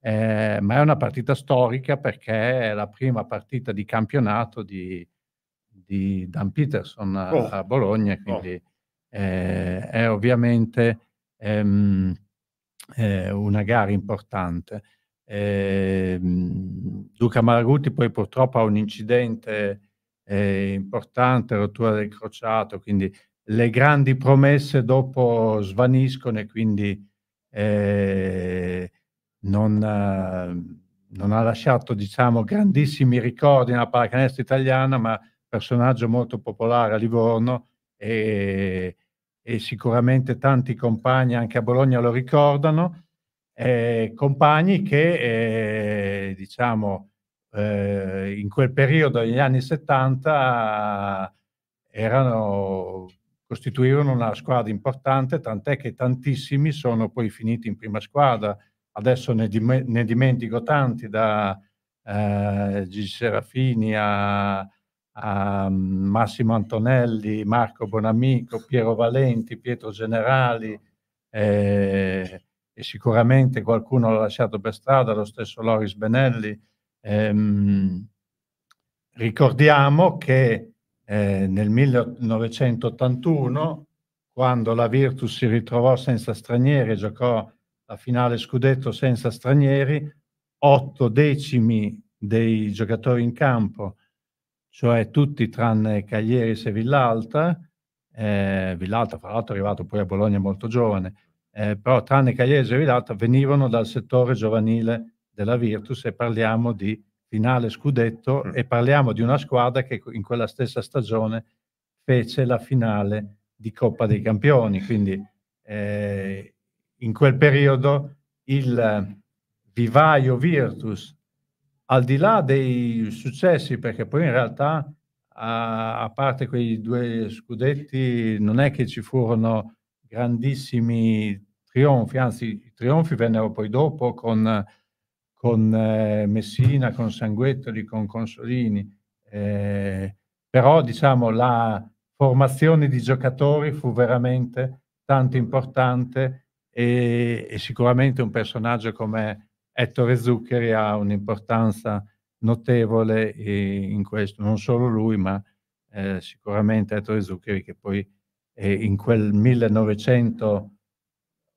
eh, ma è una partita storica perché è la prima partita di campionato di, di Dan Peterson a, oh. a Bologna, oh. quindi oh. eh, è ovviamente ehm, eh, una gara importante. Ehm, Luca Maraguti poi purtroppo ha un incidente eh, importante, rottura del crociato, quindi le grandi promesse dopo svaniscono e quindi eh, non, eh, non, ha lasciato diciamo, grandissimi ricordi nella pallacanestro italiana, ma personaggio molto popolare a Livorno e, e sicuramente tanti compagni anche a Bologna lo ricordano. Eh, compagni che eh, diciamo eh, in quel periodo degli anni 70 erano costituivano una squadra importante, tant'è che tantissimi sono poi finiti in prima squadra. Adesso ne, dim- ne dimentico tanti, da eh, Gigi Serafini a, a, Massimo Antonelli, Marco Bonamico, Piero Valenti, Pietro Generali eh, e sicuramente qualcuno l'ha lasciato per strada, lo stesso Loris Benelli. Eh, ricordiamo che eh, nel 1981, quando la Virtus si ritrovò senza stranieri, e giocò la finale scudetto senza stranieri, otto decimi dei giocatori in campo, cioè tutti tranne Caglieris e Villalta, eh, Villalta fra l'altro è arrivato poi a Bologna molto giovane, eh, però tranne Cagliese e Villalta venivano dal settore giovanile della Virtus e parliamo di finale scudetto mm. e parliamo di una squadra che in quella stessa stagione fece la finale di Coppa dei Campioni. Quindi eh, in quel periodo il eh, vivaio Virtus, al di là dei successi, perché poi in realtà a, a parte quei due scudetti non è che ci furono grandissimi trionfi, anzi i trionfi vennero poi dopo con con eh, Messina, con Sanguettoli, con Consolini, eh, però diciamo la formazione di giocatori fu veramente tanto importante e, e sicuramente un personaggio come Ettore Zuccheri ha un'importanza notevole in questo, non solo lui, ma eh, sicuramente Ettore Zuccheri che poi eh, in quel 1900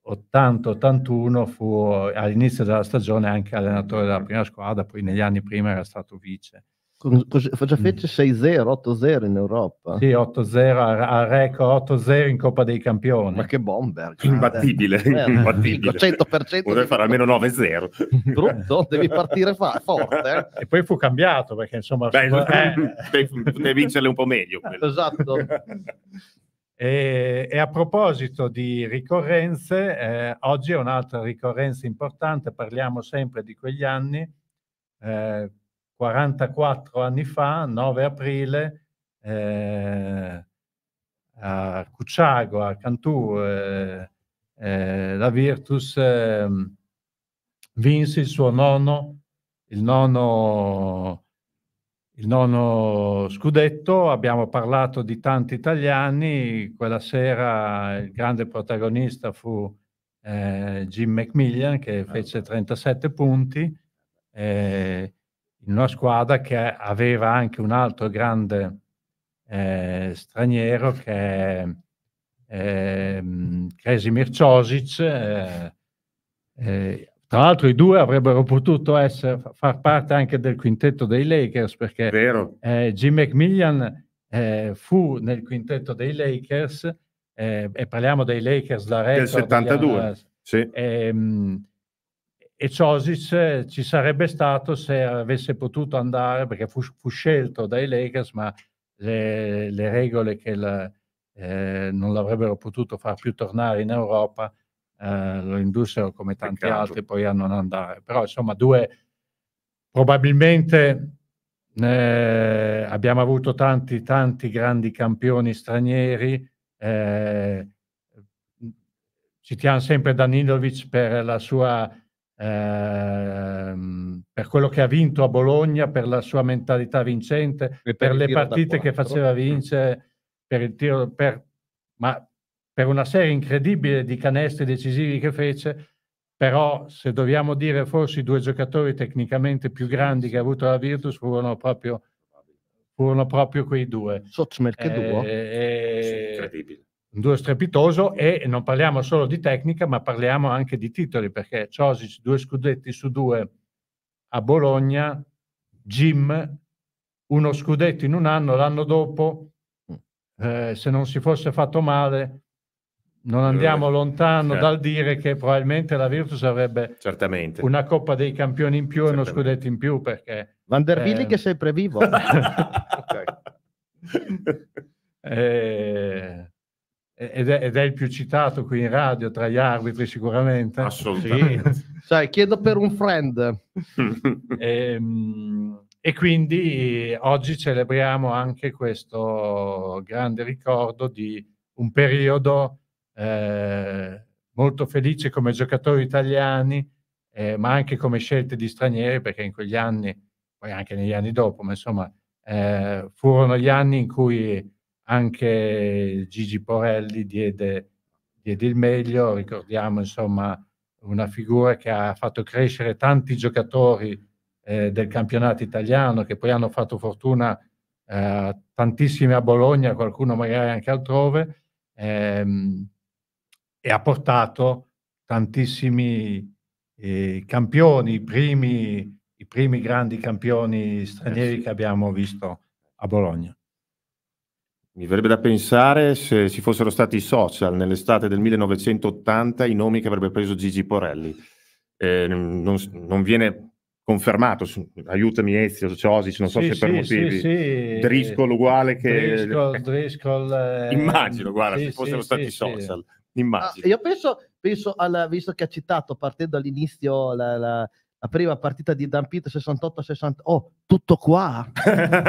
80-81 fu all'inizio della stagione anche allenatore della mm. prima squadra, poi negli anni prima era stato vice. Cos- fece 6-0, mm. 8-0 in Europa? Sì, 8-0 al record, 8-0 in Coppa dei Campioni. Ma che bomber! Cioè, imbattibile, eh, eh imbattibile. 100%. Potrebbe fare almeno 9-0. Brutto, devi partire fa- forte. Eh. E poi fu cambiato perché insomma... Beh, eh. potevi vincerle un po' meglio. Quello. Esatto. E, e, a proposito di ricorrenze, eh, oggi è un'altra ricorrenza importante, parliamo sempre di quegli anni, eh, 44 anni fa, 9 aprile, eh, a Cucciago, a Cantù, eh, eh, la Virtus ehm, vinse il suo nono, il nono il nono scudetto, abbiamo parlato di tanti italiani, quella sera il grande protagonista fu eh, Jim McMillian che ah, fece 37 punti eh, in una squadra che aveva anche un altro grande eh, straniero che è ehm, eh, Kresimir eh, Cosic, tra l'altro i due avrebbero potuto essere, far parte anche del quintetto dei Lakers perché eh, Jim McMillian eh, fu nel quintetto dei Lakers eh, e parliamo dei Lakers da record, del 72. Anni, sì. ehm, e Ciosic eh, ci sarebbe stato se avesse potuto andare perché fu, fu scelto dai Lakers ma le, le regole che la, eh, non l'avrebbero potuto far più tornare in Europa eh, lo indussero come tanti Peccato. altri poi a non andare. Però insomma due, probabilmente eh, abbiamo avuto tanti, tanti grandi campioni stranieri. Eh, citiamo sempre Danilovic per la sua eh, per quello che ha vinto a Bologna, per la sua mentalità vincente, per, per le partite che faceva vincere, per il tiro, per, ma per una serie incredibile di canestri decisivi che fece, però se dobbiamo dire forse i due giocatori tecnicamente più grandi che ha avuto la Virtus furono proprio, furono proprio quei due. Sotsmer che duo? Eh, eh, incredibile. Un duo strepitoso e non parliamo solo di tecnica ma parliamo anche di titoli perché Ciosic due scudetti su due a Bologna, Jim uno scudetto in un anno, l'anno dopo mm. eh, se non si fosse fatto male non eh, andiamo eh, lontano certo. dal dire che probabilmente la Virtus avrebbe Certamente. una Coppa dei Campioni in più e uno scudetto in più perché Van der Billy eh... che è sempre vivo eh, ed, è, ed, è, il più citato qui in radio tra gli arbitri sicuramente assolutamente sì. sai chiedo per un friend e, ehm, e quindi oggi celebriamo anche questo grande ricordo di un periodo eh, molto felice come giocatori italiani, eh, ma anche come scelte di stranieri, perché in quegli anni, poi anche negli anni dopo, ma insomma, eh, furono gli anni in cui anche Gigi Porelli diede, diede il meglio, ricordiamo insomma una figura che ha fatto crescere tanti giocatori eh, del campionato italiano che poi hanno fatto fortuna eh, tantissimi a Bologna, qualcuno magari anche altrove. Ehm, e ha portato tantissimi eh, campioni, i primi, i primi grandi campioni stranieri che abbiamo visto a Bologna. Mi verrebbe da pensare se ci fossero stati i social nell'estate del 1980 i nomi che avrebbe preso Gigi Porelli. Eh, non, non, viene confermato, su, aiutami Ezio, Ciosic, non so sì, se sì, per motivi. Sì, sì. Driscoll uguale che... Driscoll, Driscoll eh... Immagino, guarda, se fossero stati i social. Ah, Immagino. Ah, io penso, penso alla, visto che ha citato partendo all'inizio la, la, la prima partita di Dampit 68-60, oh, tutto qua,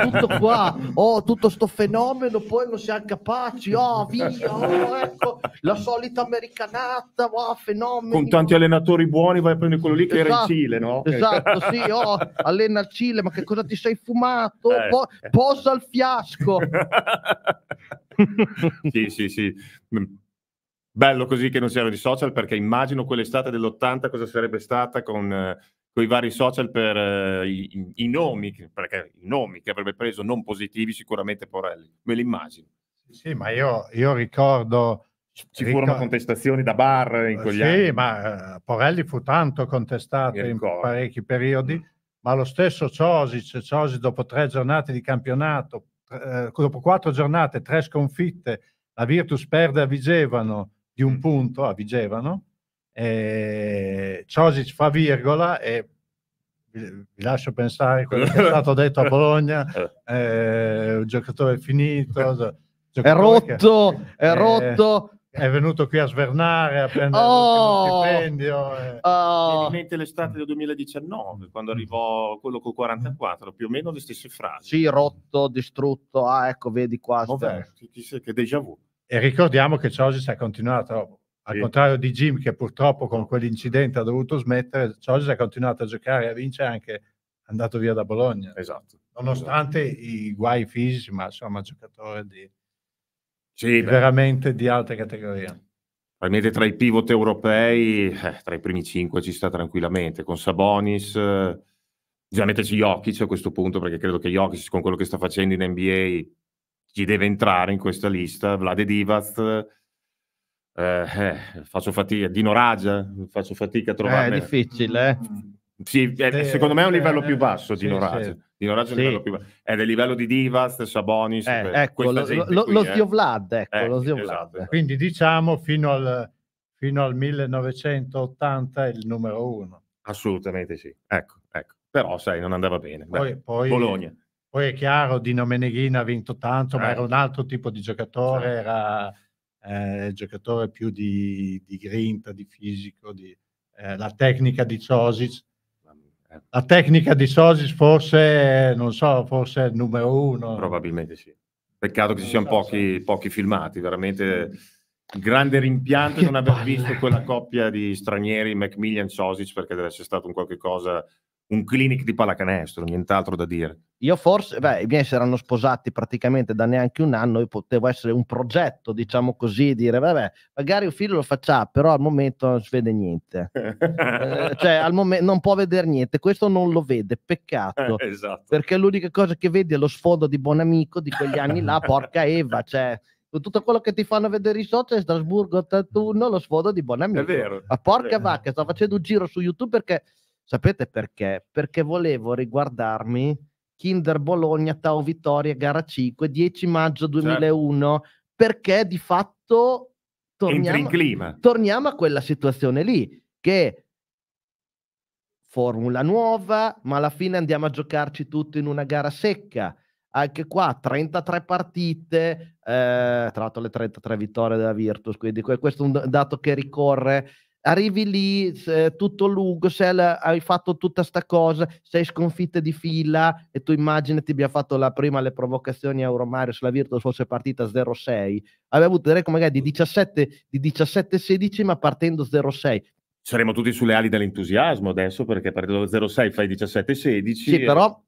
tutto qua, oh, tutto sto fenomeno, poi non siamo capaci, oh, via, oh, ecco, la solita americanata, oh, fenomeno. Con tanti allenatori buoni vai a prendere quello lì che esatto, era in esatto, Cile, no? Esatto, sì, oh, allena il Cile, ma che cosa ti sei fumato? Eh. Po- posa il fiasco. sì, sì, sì mm. Bello così che non c'erano i social perché immagino quell'estate dell'80 cosa sarebbe stata con, eh, i vari social per eh, i, i, nomi, perché i nomi che avrebbe preso non positivi sicuramente Porelli, me li immagino. Sì, ma io, io ricordo... Ci, ci ricor- furono contestazioni da bar in quegli sì, anni. Sì, ma eh, Porelli fu tanto contestato in parecchi periodi, mm. ma lo stesso Ciosic, Ciosic dopo tre giornate di campionato, eh, dopo quattro giornate, tre sconfitte, la Virtus perde a Vigevano, di un mm. punto a Vigevano, eh, Ciosic fa virgola e vi lascio pensare quello che è stato detto a Bologna, eh, eh un giocatore finito, giocatore è rotto, che, è eh, rotto. È, venuto qui a svernare, a prendere oh, stipendio. Eh. Oh. in mente l'estate del 2019, quando mm. arrivò quello con 44, più o meno le stesse frasi. Sì, rotto, distrutto, ah ecco, vedi qua. Vabbè, che déjà vu. E ricordiamo che Ciosic ha continuato, al sì. contrario di Jim, che purtroppo con quell'incidente ha dovuto smettere, Ciosic ha continuato a giocare e a vincere anche andato via da Bologna. Esatto. Nonostante esatto. i guai fisici, ma insomma, giocatore di, sì, di veramente di alta categoria. Probabilmente tra i pivot europei, eh, tra i primi cinque ci sta tranquillamente, con Sabonis. Eh, bisogna metterci Jokic a questo punto perché credo che Jokic con quello che sta facendo in NBA chi deve entrare in questa lista, Vlade Divaz, eh, eh, faccio fatica, Dino Ragia, faccio fatica a eh, trovare. È difficile, eh? Sì, è, secondo me è un eh, livello più basso Dino sì, Dino Raggio sì. è, più... è del livello di Divas, Sabonis, eh, ecco, lo, lo, qui, lo, eh. zio eh. Vlad, ecco, eh, lo zio esatto. Vlad. Quindi diciamo fino al, fino al 1980 è il numero uno. Assolutamente sì, ecco, ecco. Però sai, non andava bene. Poi, poi... Bologna. Poi è chiaro, Dino Meneghin ha vinto tanto, right. ma era un certo. altro tipo di giocatore, right. Certo. era eh, giocatore più di, di, grinta, di fisico, di, eh, la tecnica di Sosic. La eh. tecnica di Sosic forse, non so, forse è il numero uno. Probabilmente sì. Peccato che ci siano so, pochi, pochi, filmati, veramente grande rimpianto che non aver palle. visto quella coppia di stranieri, Macmillan Sosic, perché deve essere stato un qualche cosa un clinic di pallacanestro, nient'altro da dire. Io forse, beh, i miei si erano sposati praticamente da neanche un anno io potevo essere un progetto, diciamo così, dire, vabbè, magari un figlio lo faccia, però al momento non si vede niente. eh, cioè, al momento non può vedere niente, questo non lo vede, peccato. Eh, esatto. Perché l'unica cosa che vedi è lo sfondo di buon amico di quegli anni là, porca Eva, cioè tutto quello che ti fanno vedere i social Strasburgo 81 lo sfodo di buon amico. È vero. Ma porca vacca, sto facendo un giro su YouTube perché Sapete perché? Perché volevo riguardarmi Kinder Bologna, Tau Vittoria, gara 5, 10 maggio 2001, certo. perché di fatto torniamo, torniamo a quella situazione lì, che formula nuova, ma alla fine andiamo a giocarci tutto in una gara secca. Anche qua 33 partite, eh, tra l'altro le 33 vittorie della Virtus, quindi questo è un dato che ricorre arrivi lì eh, tutto se hai fatto tutta sta cosa, sei sconfitta di fila e tu immaginati abbia fatto la prima le provocazioni a Euromario se la Virtus fosse partita 0-6, aveva avuto record magari di 17, di 17-16 ma partendo 0-6. Saremo tutti sulle ali dell'entusiasmo adesso perché partendo 0-6 fai 17-16. Sì, però...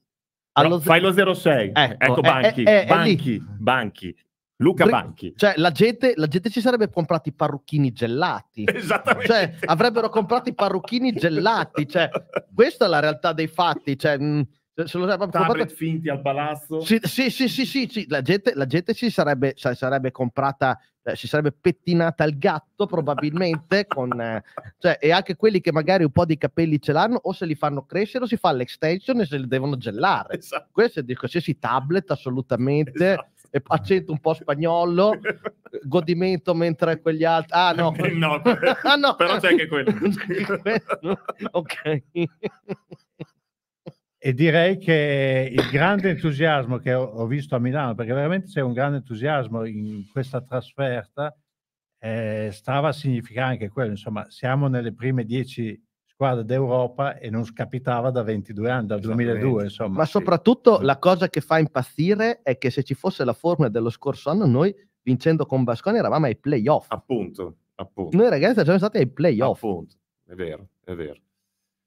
Allo... No, fai lo 06, ecco, ecco eh, eh Banchi, eh, Banchi, Banchi, Luca Bre- Banchi. Cioè, la gente, la gente ci sarebbe comprati i parrucchini gelati. Esattamente. Cioè, avrebbero comprato i parrucchini gelati. Cioè, questa è la realtà dei fatti. Cioè, mh, mm, se lo sarebbe tablet comprato... finti al palazzo. Sì, sì, sì, sì, sì, sì. La, gente, la gente si sarebbe, sarebbe comprata, eh, si sarebbe pettinata il gatto probabilmente, con, eh, cioè, e anche quelli che magari un po' di capelli ce l'hanno, o se li fanno crescere o si fa l'extension e se li devono gelare. Esatto. Questo è di qualsiasi tablet assolutamente. Esatto accento un po' spagnolo, godimento mentre quegli altri... Ah no, no, ah, no. però c'è anche quello. ok. E direi che il grande entusiasmo che ho visto a Milano, perché veramente c'è un grande entusiasmo in questa trasferta, eh, stava a significare anche quello, insomma, siamo nelle prime dieci squadra d'Europa e non scapitava da 22 anni, dal 2002 insomma. Ma soprattutto sì. la cosa che fa impazzire è che se ci fosse la formula dello scorso anno noi vincendo con Basconi eravamo ai playoff. Appunto, appunto. Noi ragazzi siamo stati ai playoff. Appunto, è vero, è vero.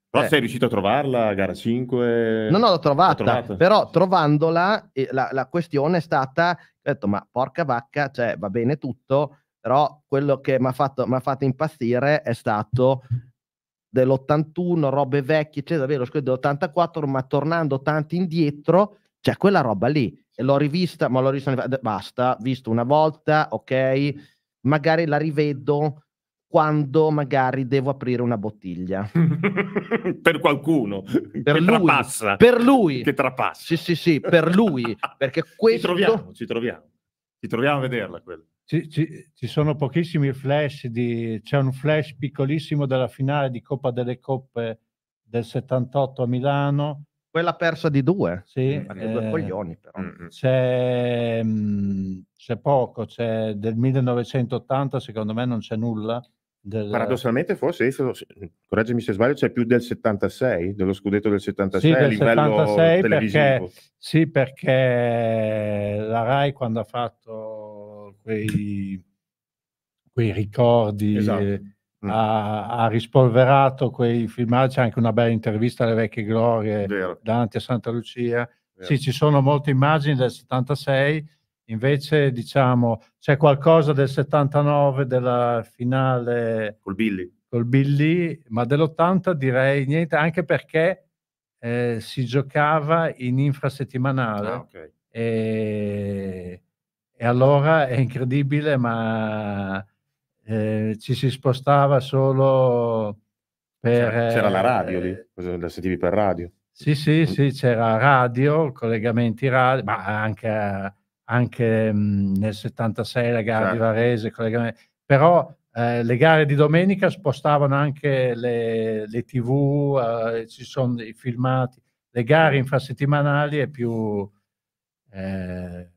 Però eh. sei riuscito a trovarla a gara 5? No, no, l'ho trovata, trovata. però trovandola la, la, questione è stata, ho detto ma porca vacca, cioè va bene tutto, però quello che mi ha fatto, fatto impazzire è stato dell'81, robe vecchie, c'è eccetera, vero, scusate, dell'84, ma tornando tanti indietro, c'è cioè quella roba lì. E l'ho rivista, ma l'ho rivista, basta, visto una volta, ok, magari la rivedo quando magari devo aprire una bottiglia. per qualcuno, per lui, trapassa. Per lui. Che trapassa. Sì, sì, sì, per lui. perché questo... Ci troviamo, ci troviamo. Ci troviamo a vederla quella. Ci, ci, ci, sono pochissimi flash, di, c'è un flash piccolissimo della finale di Coppa delle Coppe del 78 a Milano. Quella persa di due, sì, eh, due eh, coglioni però. Mm, mm. C'è, mm, c'è poco, c'è del 1980 secondo me non c'è nulla. Del... Paradossalmente forse, correggimi se sbaglio, c'è più del 76, dello scudetto del 76 sì, del a livello 76 televisivo. Perché, sì, perché la RAI quando ha fatto quei, quei ricordi, esatto. Eh, mm. ha, ha, rispolverato quei filmati, c'è anche una bella intervista alle vecchie glorie Vero. davanti a Santa Lucia. Vero. Sì, ci sono molte immagini del 76, invece diciamo c'è qualcosa del 79 della finale col Billy, col Billy ma dell'80 direi niente, anche perché eh, si giocava in infrasettimanale. Ah, okay. e e allora è incredibile, ma eh, ci si spostava solo per... C'era, c'era la radio lì, eh, la sentivi per radio. Sì, sì, mm. sì, c'era radio, collegamenti radio, ma anche, anche mh, mm, nel 76 la gara certo. di Varese, collegamenti... Però eh, le gare di domenica spostavano anche le, le tv, eh, ci sono i filmati, le gare infrasettimanali è più... Eh,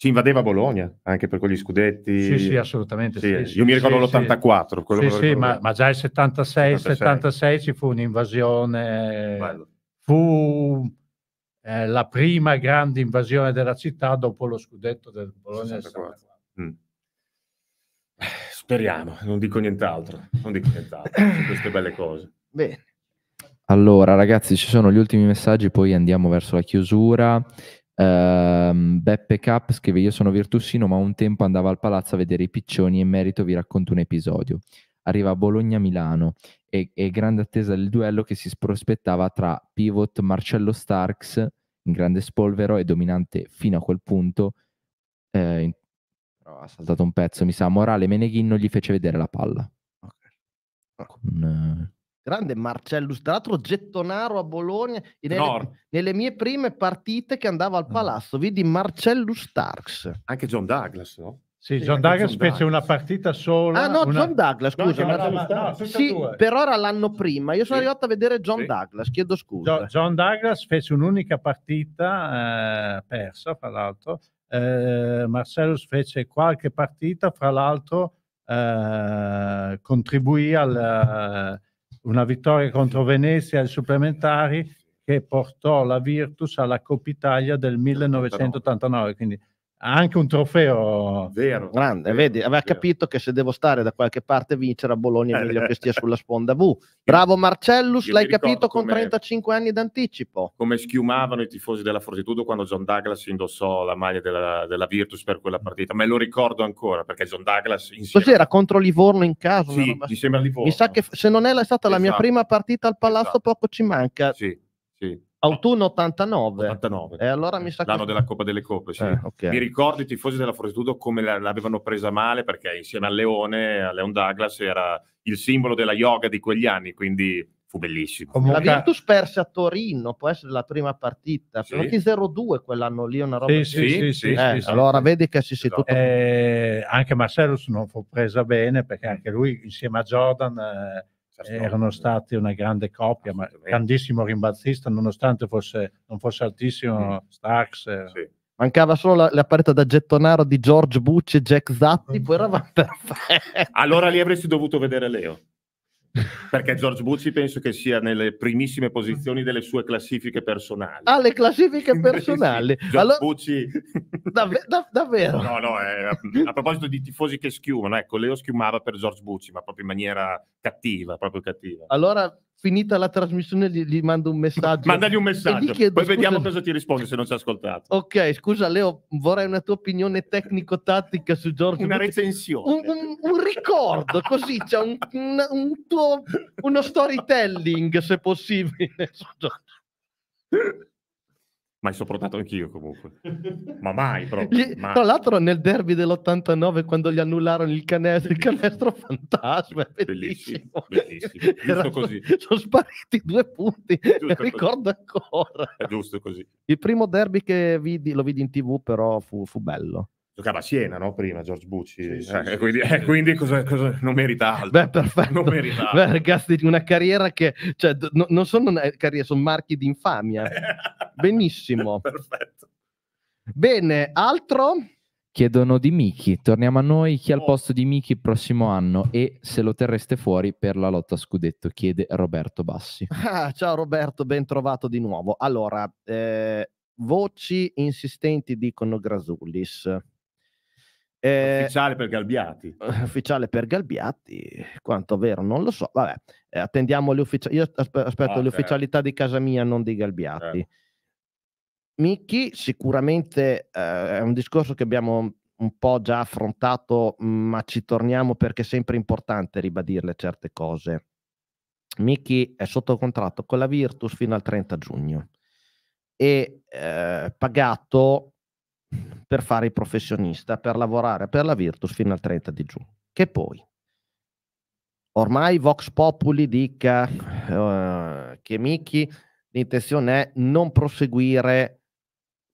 si invadeva Bologna anche per quegli scudetti. Sì, sì, assolutamente. Sì, sì, io mi ricordo sì, l'84. Sì, ma, ma, già il 76, 76, ci fu un'invasione. Bello. Fu eh, la prima grande invasione della città dopo lo scudetto del Bologna 64. Mm. Eh, speriamo, non dico nient'altro, non dico nient'altro su queste belle cose. Bene. Allora, ragazzi, ci sono gli ultimi messaggi, poi andiamo verso la chiusura. Ehm, Beppe Cap scrive: Io sono virtussino, ma un tempo andavo al palazzo a vedere i piccioni. E in merito vi racconto un episodio. Arriva a Bologna-Milano e, e grande attesa del duello che si prospettava tra pivot Marcello Starks, in grande spolvero e dominante fino a quel punto. Eh, in... oh, ha saltato un pezzo, mi sa. Morale Meneghin non gli fece vedere la palla. Okay. Con, uh Grande Marcellus, tra l'altro gettonaro a Bologna, nelle, nelle, mie prime partite che andavo al ah. palazzo, vidi Marcellus Starks. Anche John Douglas, no? Sì, sì John Douglas John fece Douglas. una partita sola. Ah no, una... John Douglas, scusa. No, no, no, sì, per ora l'anno prima. Io sono sì. arrivato a vedere John Douglas, chiedo scusa. John Douglas fece un'unica partita eh, persa, fra l'altro. Eh, Marcellus fece qualche partita, fra l'altro eh, contribuì al una vittoria contro Venezia ai supplementari che portò la Virtus alla Coppa Italia del 1989, quindi anche un trofeo vero, grande. Vero, Vedi, aveva vero. capito che se devo stare da qualche parte e vincere a Bologna è eh, meglio eh. che stia sulla sponda V. Bravo Marcellus, l'hai capito con 35 anni d'anticipo. Come schiumavano i tifosi della Fortitudo quando John Douglas indossò la maglia della, della Virtus per quella partita. Me lo ricordo ancora perché John Douglas insieme... Cos'era contro Livorno in casa? Sì, roba... mi sembra Livorno. Mi sa che se non è stata esatto. la mia esatto. prima partita al Palazzo esatto. poco ci manca. Sì, sì. Autunno 89. 89. Eh, allora mi sa L'anno che... della Coppa delle Coppe, sì. eh, okay. Mi ricordo i tifosi della Fortitudo come l'avevano presa male perché insieme a Leone, a Leon Douglas, era il simbolo della yoga di quegli anni, quindi fu bellissimo. Comunque... La Virtus perse a Torino, può essere la prima partita, sì. anche 0-2 quell'anno lì, una roba sì, sì, sì, sì, eh, sì Allora vedi che si sì, esatto. tutto... Eh, anche Marcellus non fu presa bene perché anche lui insieme a Jordan eh, Certo. erano stati una grande coppia, ma grandissimo rimbalzista, nonostante fosse, non fosse altissimo mm. Starks. Eh. Sì. Mancava solo la, la parete da gettonaro di George Bucci e Jack Zatti, poi eravamo perfetti. Allora lì avresti dovuto vedere Leo. Perché George Bucci penso che sia nelle primissime posizioni delle sue classifiche personali. Ah, le classifiche personali. sì, George allora... Bucci... Dav- dav- davvero? No, no, eh, a proposito di tifosi che schiumano, ecco, Leo schiumava per George Bucci, ma proprio in maniera cattiva, proprio cattiva. Allora finita la trasmissione gli, gli mando un messaggio. Mandagli un messaggio, chiedo, poi scusa, vediamo cosa ti risponde se non ci ha ascoltato. Ok, scusa Leo, vorrei una tua opinione tecnico-tattica su Giorgio. Una recensione. Un, un, un ricordo, così, c'è cioè un, un, tuo, uno storytelling se possibile. Mai sopportato anch'io comunque. Ma mai proprio. mai. Tra l'altro nel derby dell'89 quando gli annullarono il canestro, il canestro fantasma, bellissimo. Bellissimo, Era, così. Sono spariti due punti, giusto ricordo così. ancora. È giusto così. Il primo derby che vidi, lo vidi in tv però fu, fu bello giocava a Siena, no? Prima George Bucci. Sì, eh, sì, quindi, sì. Eh, quindi cosa, cosa, non merita altro. Beh, perfetto. Non merita altro. Beh, ragazzi, una carriera che... Cioè, no, non sono eh, carriere, sono marchi di infamia. Benissimo. perfetto. Bene, altro? Chiedono di Miki. Torniamo a noi. Chi ha oh. il posto di Miki il prossimo anno? E se lo terreste fuori per la lotta a scudetto? Chiede Roberto Bassi. Ah, ciao Roberto, ben trovato di nuovo. Allora, eh, voci insistenti dicono Grasulis eh, ufficiale per Galbiati. Eh, ufficiale per Galbiati, quanto vero non lo so. Vabbè, eh, attendiamo le ufficialità. Io aspe- aspetto ah, le certo. ufficialità di casa mia, non di Galbiati. Certo. Miki, sicuramente eh, è un discorso che abbiamo un po' già affrontato, ma ci torniamo perché è sempre importante ribadirle certe cose. Miki è sotto contratto con la Virtus fino al 30 giugno e eh, pagato per fare il professionista, per lavorare per la Virtus fino al 30 di giugno. Che poi, ormai Vox Populi dica uh, che Miki l'intenzione è non proseguire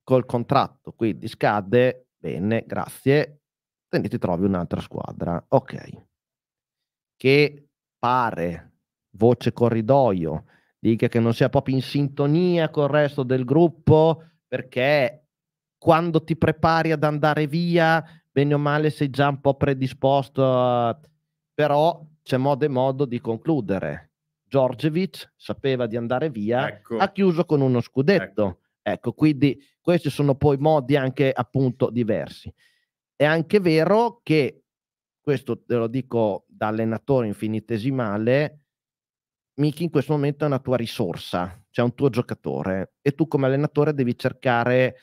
col contratto, quindi scade, bene, grazie, te ne ti trovi un'altra squadra. Ok. Che pare, voce corridoio, dica che non sia proprio in sintonia col resto del gruppo perché quando ti prepari ad andare via, bene o male sei già un po' predisposto, però c'è modo e modo di concludere. Giorgevic sapeva di andare via, ecco. ha chiuso con uno scudetto. Ecco. ecco, quindi questi sono poi modi anche appunto diversi. È anche vero che, questo te lo dico da allenatore infinitesimale, Miki in questo momento è una tua risorsa, cioè un tuo giocatore e tu come allenatore devi cercare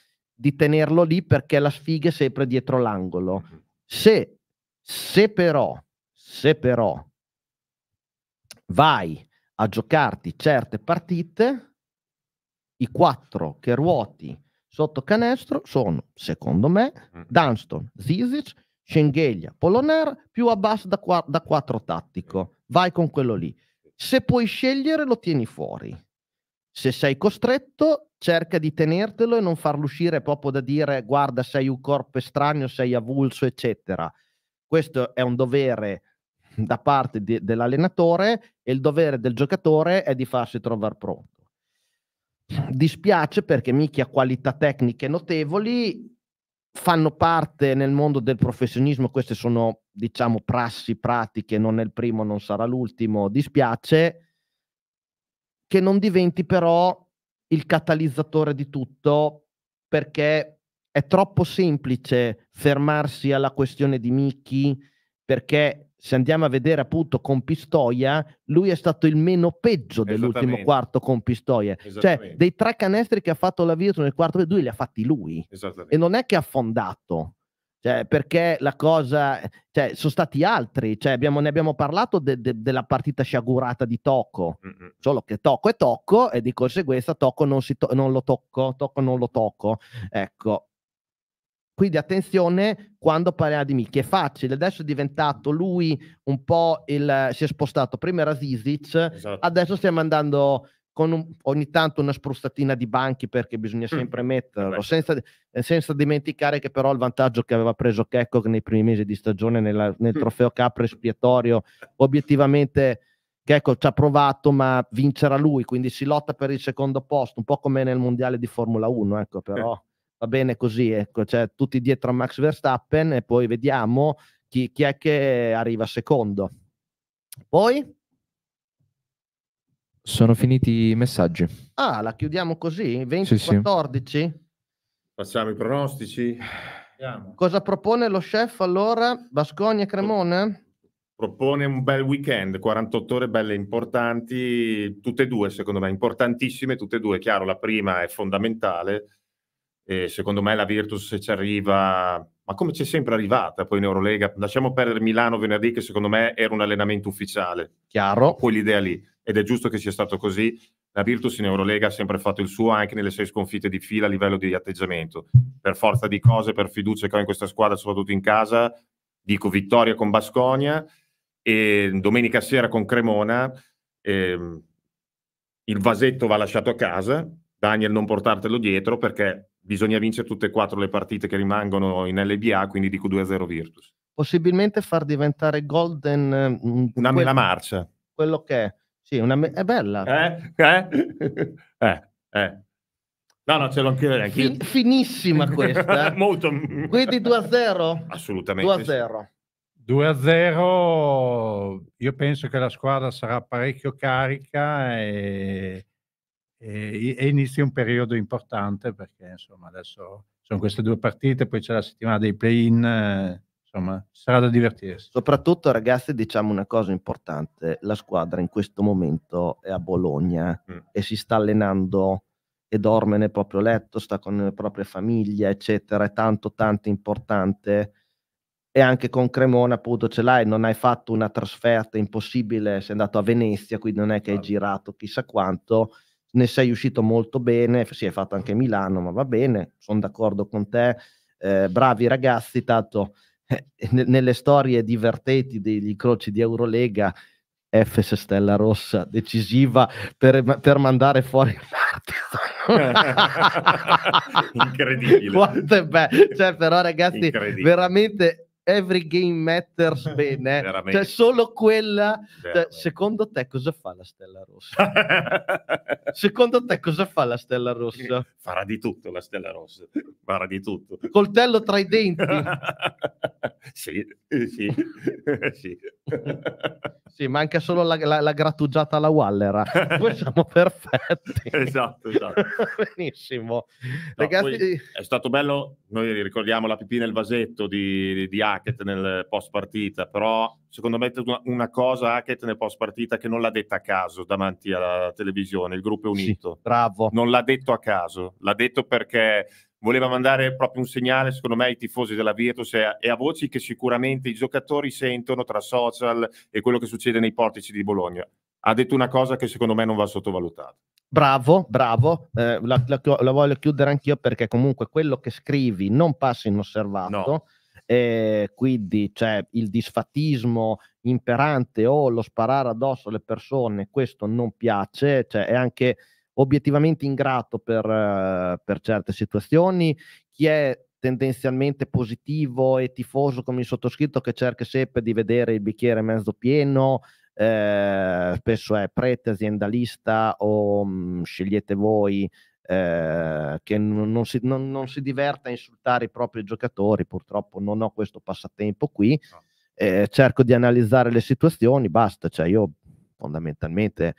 di tenerlo lì perché la sfiga è sempre dietro l'angolo. Se, se però, se però vai a giocarti certe partite, i quattro che ruoti sotto canestro sono, secondo me, Dunston, Zizic, Schengelia, Poloner, più Abbas da, qua- da 4 tattico. Vai con quello lì. Se puoi scegliere, lo tieni fuori. Se sei costretto, cerca di tenertelo e non farlo uscire proprio da dire guarda sei un corpo estraneo, sei avulso, eccetera. Questo è un dovere da parte di, dell'allenatore e il dovere del giocatore è di farsi trovare pronto. Dispiace perché Micchi ha qualità tecniche notevoli, fanno parte nel mondo del professionismo, queste sono diciamo prassi, pratiche, non è il primo, non sarà l'ultimo, dispiace che non diventi però il catalizzatore di tutto perché è troppo semplice fermarsi alla questione di Mickey perché se andiamo a vedere appunto con Pistoia, lui è stato il meno peggio dell'ultimo quarto con Pistoia. Cioè, dei tre canestri che ha fatto la Virtus nel quarto, lui li ha fatti lui. E non è che ha affondato. Cioè, perché la cosa, cioè, sono stati altri, cioè, abbiamo, ne abbiamo parlato de, de, della partita sciagurata di Tocco, mm-hmm. solo che Tocco è Tocco e di conseguenza Tocco non, to- non, lo tocco, Tocco non lo tocco, ecco. Quindi attenzione quando parliamo di Micchi, è facile, adesso è diventato lui un po' il, si è spostato, prima era Zizic, esatto. adesso stiamo andando con un, ogni tanto una spruzzatina di banchi perché bisogna mm. sempre mm. metterlo, senza, eh, senza, dimenticare che però il vantaggio che aveva preso Checco nei primi mesi di stagione nella, nel mm. trofeo capre espiatorio, obiettivamente Checco ci ha provato ma vincerà lui, quindi si lotta per il secondo posto, un po' come nel mondiale di Formula 1, ecco però eh. va bene così, ecco, cioè, tutti dietro a Max Verstappen e poi vediamo chi, chi è che arriva secondo. Poi sono finiti i messaggi. Ah, la chiudiamo così? 20-14? Sì, sì. Facciamo i pronostici. Andiamo. Cosa propone lo chef allora? Bascogna e Cremona? Propone un bel weekend, 48 ore belle importanti, tutte e due secondo me, importantissime tutte e due. Chiaro, la prima è fondamentale, e secondo me la Virtus se ci arriva, ma come c'è sempre arrivata poi in Eurolega, lasciamo perdere Milano venerdì che secondo me era un allenamento ufficiale. Chiaro. Poi l'idea lì ed è giusto che sia stato così. La Virtus in Eurolega ha sempre fatto il suo anche nelle sei sconfitte di fila a livello di atteggiamento. Per forza di cose, per fiducia che ho in questa squadra, soprattutto in casa, dico vittoria con Basconia e domenica sera con Cremona. Ehm, il vasetto va lasciato a casa, Daniel non portartelo dietro perché bisogna vincere tutte e quattro le partite che rimangono in LBA, quindi dico 2-0 Virtus. Possibilmente far diventare Golden... Ehm, Una quel, mela marcia. Quello che è. Sì, una me- è bella. Eh? Eh? eh? eh? No, no, ce l'ho anche io. Fin- finissima questa. Molto. Quindi 2 a 0? Assolutamente. 2 a 0. 2 a 0, io penso che la squadra sarà parecchio carica e, e, e inizia un periodo importante perché insomma adesso sono queste due partite, poi c'è la settimana dei play-in eh, insomma, sarà da divertirsi. Soprattutto ragazzi diciamo una cosa importante, la squadra in questo momento è a Bologna mm. e si sta allenando e dorme nel proprio letto, sta con le proprie famiglie, eccetera, è tanto tanto importante. E anche con Cremona appunto ce l'hai, non hai fatto una trasferta impossibile, sei andato a Venezia, quindi non è che hai certo. girato chissà quanto, ne sei uscito molto bene, si è fatto anche Milano, ma va bene, sono d'accordo con te, eh, bravi ragazzi, tanto eh, nelle storie divertenti degli incroci di Eurolega FS Stella Rossa decisiva per, per mandare fuori Incredibile. Quanto è bello. Cioè, però, ragazzi, veramente Every Game Matters bene, cioè solo quella. Cioè, secondo te cosa fa la Stella Rossa? secondo te cosa fa la Stella Rossa? Farà di tutto la Stella Rossa, farà di tutto. Coltello tra i denti. sì, sì, sì. sì, manca solo la, la, la grattugiata alla Wallera. Poi siamo perfetti. esatto, esatto. Benissimo. No, Ragazzi... È stato bello, noi ricordiamo la pipì nel vasetto di, di, di Hackett nel post partita, però secondo me una, una cosa Hackett nel post partita che non l'ha detta a caso davanti alla televisione, il gruppo è unito. Sì, bravo. Non l'ha detto a caso, l'ha detto perché voleva mandare proprio un segnale, secondo me, ai tifosi della Virtus e a, voci che sicuramente i giocatori sentono tra social e quello che succede nei portici di Bologna. Ha detto una cosa che secondo me non va sottovalutata. Bravo, bravo, eh, la, la, la, voglio chiudere anch'io perché comunque quello che scrivi non passa inosservato. No eh, quindi cioè, il disfatismo imperante o lo sparare addosso alle persone, questo non piace, cioè, è anche obiettivamente ingrato per, eh, per certe situazioni. Chi è tendenzialmente positivo e tifoso come il sottoscritto che cerca sempre di vedere il bicchiere mezzo pieno, eh, spesso è prete aziendalista o mh, mm, scegliete voi eh, che non si, non, non si, diverta a insultare i propri giocatori, purtroppo non ho questo passatempo qui, no. Ah. eh, cerco di analizzare le situazioni, basta, cioè io fondamentalmente...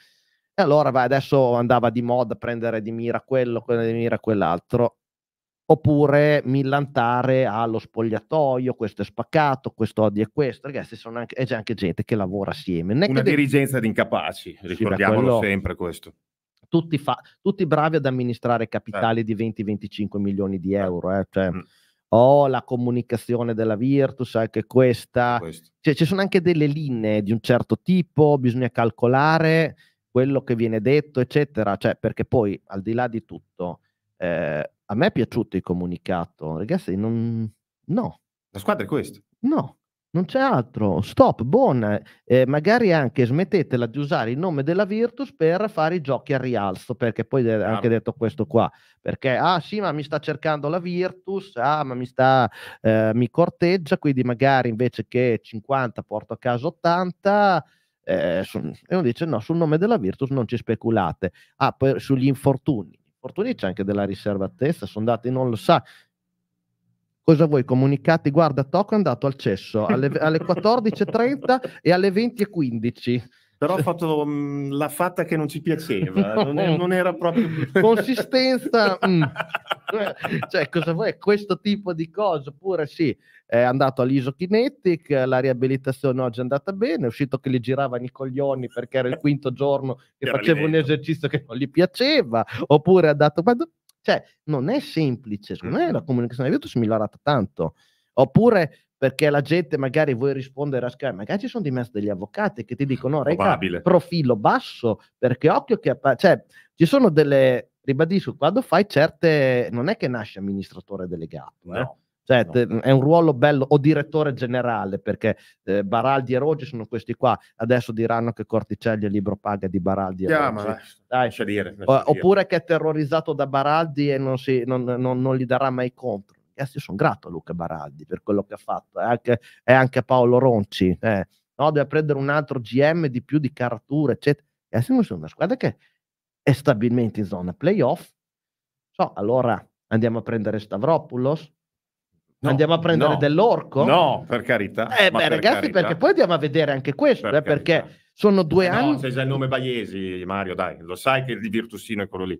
E allora vai, adesso andava di moda prendere di mira quello, quello di mira quell'altro, oppure millantare allo spogliatoio, questo è spaccato, questo odio odia questo, ragazzi anche, c'è anche gente che lavora assieme. Una dirigenza di incapaci, ricordiamolo sì, quello, sempre questo tutti, fa, tutti bravi ad amministrare capitali eh. di 20-25 milioni di certo. euro. Eh. Cioè, mm. Oh, la comunicazione della Virtus, anche questa. Cioè, ci sono anche delle linee di un certo tipo, bisogna calcolare quello che viene detto, eccetera. Cioè, perché poi, al di là di tutto, eh, a me è piaciuto il comunicato. Ragazzi, non... no. La squadra è questa. No, non c'è altro, stop, buona. Eh, magari anche smettetela di usare il nome della Virtus per fare i giochi a rialzo, perché poi è anche detto questo qua, perché ah sì ma mi sta cercando la Virtus, ah ma mi, sta, eh, mi corteggia, quindi magari invece che 50 porto a casa 80, eh, su, e uno dice no, sul nome della Virtus non ci speculate. Ah, poi sugli infortuni, infortuni c'è anche della riservatezza, sono dati, non lo sa, cosa voi comunicate? Guarda, Tocco è andato al cesso alle, alle 14.30 e alle 20.15 però ha fatto mm, la fatta che non ci piaceva, non, non era proprio... Consistenza, mm. cioè cosa vuoi, questo tipo di cosa, pure sì, è andato all'isokinetic, la riabilitazione oggi è andata bene, è uscito che gli giravano i coglioni perché era il quinto giorno che era faceva un esercizio che non gli piaceva, oppure ha dato... Ma cioè, non è semplice, secondo me la comunicazione di Virtus è migliorata tanto. Oppure perché la gente magari vuoi rispondere a Skype, magari ci sono di mezzo degli avvocati che ti dicono, oh, rega, profilo basso, perché occhio che... Cioè, ci sono delle... Ribadisco, quando fai certe... Non è che nasci amministratore delegato, no. eh? Cioè, no. è un ruolo bello, o direttore generale, perché eh, Baraldi e Rogi sono questi qua. Adesso diranno che Corticelli è libro paga di Baraldi. Chiamala, eh. Dai. Oppure che è terrorizzato da Baraldi e non, si, non, non, non gli darà mai contro. Ragazzi, io sono grato a Luca Baraldi per quello che ha fatto, eh, e anche, anche, a Paolo Ronci. Eh. No, deve prendere un altro GM di più di caratura, eccetera. Adesso siamo una squadra che è stabilmente in zona playoff. So, allora andiamo a prendere Stavropoulos No, andiamo a prendere no, dell'orco? No, per carità. Eh, beh, ragazzi, carità. perché poi andiamo a vedere anche questo, per eh, perché sono due eh, no, anni. No, sei già il nome Baiesi, Mario, dai, lo sai che il Virtusino è quello lì.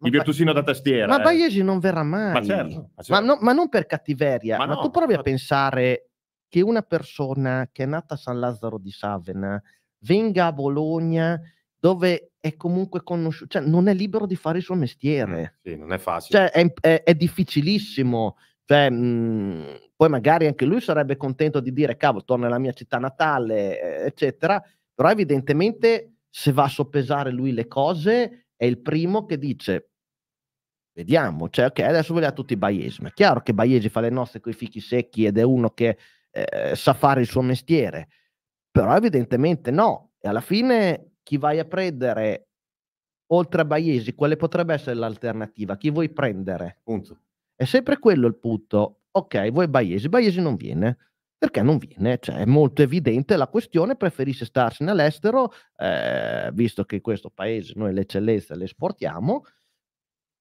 Ma il Virtusino ba... da tastiera. Ma eh. Baiesi non verrà mai. Certo, ma, certo, ma, certo. ma, no, ma non per cattiveria, ma, tu provi a pensare che una persona che è nata a San Lazzaro di Savena venga a Bologna dove è comunque conosciuto, cioè non è libero di fare il suo mestiere. Mm, sì, non è facile. Cioè è, è, è difficilissimo cioè, mh, mhmm, poi magari anche lui sarebbe contento di dire, cavolo, torno nella mia città natale, eccetera, però evidentemente se va a soppesare lui le cose è il primo che dice, vediamo, cioè, ok, adesso vogliamo tutti Baiesi, ma è chiaro che Baiesi fa le nostre coi fichi secchi ed è uno che eh, sa fare il suo mestiere, però evidentemente no, e alla fine chi vai a prendere oltre a Baiesi, quale potrebbe essere l'alternativa? Chi vuoi prendere? Punto. È sempre quello il punto. Ok, voi Baiesi, Baiesi non viene. Perché non viene? Cioè, è molto evidente la questione, preferisce starsene all'estero, eh, visto che in questo paese noi le eccellenze le esportiamo.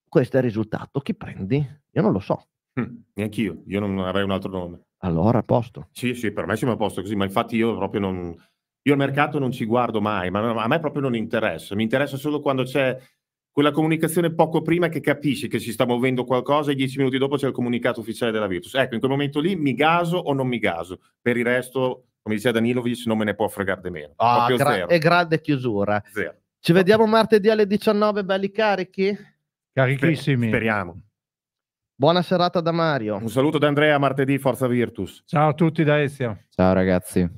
Questo è il risultato. Chi prendi? Io non lo so. Hm, neanche io, io non avrei un altro nome. Allora, a posto. Sì, sì, per me siamo a posto così, ma infatti io proprio non... Io al mercato non ci guardo mai, ma a me proprio non interessa. Mi interessa solo quando c'è quella comunicazione poco prima che capisci che si sta muovendo qualcosa e dieci minuti dopo c'è il comunicato ufficiale della Virtus. Ecco, in quel momento lì mi gaso o non mi gaso. Per il resto, come diceva Danilovic, non me ne può fregare di meno. Ah, gra- e grande chiusura. Zero. Ci vediamo martedì alle 19, belli carichi? Carichissimi. Speriamo. Buona serata da Mario. Un saluto da Andrea, martedì, Forza Virtus. Ciao a tutti da Essia. Ciao ragazzi.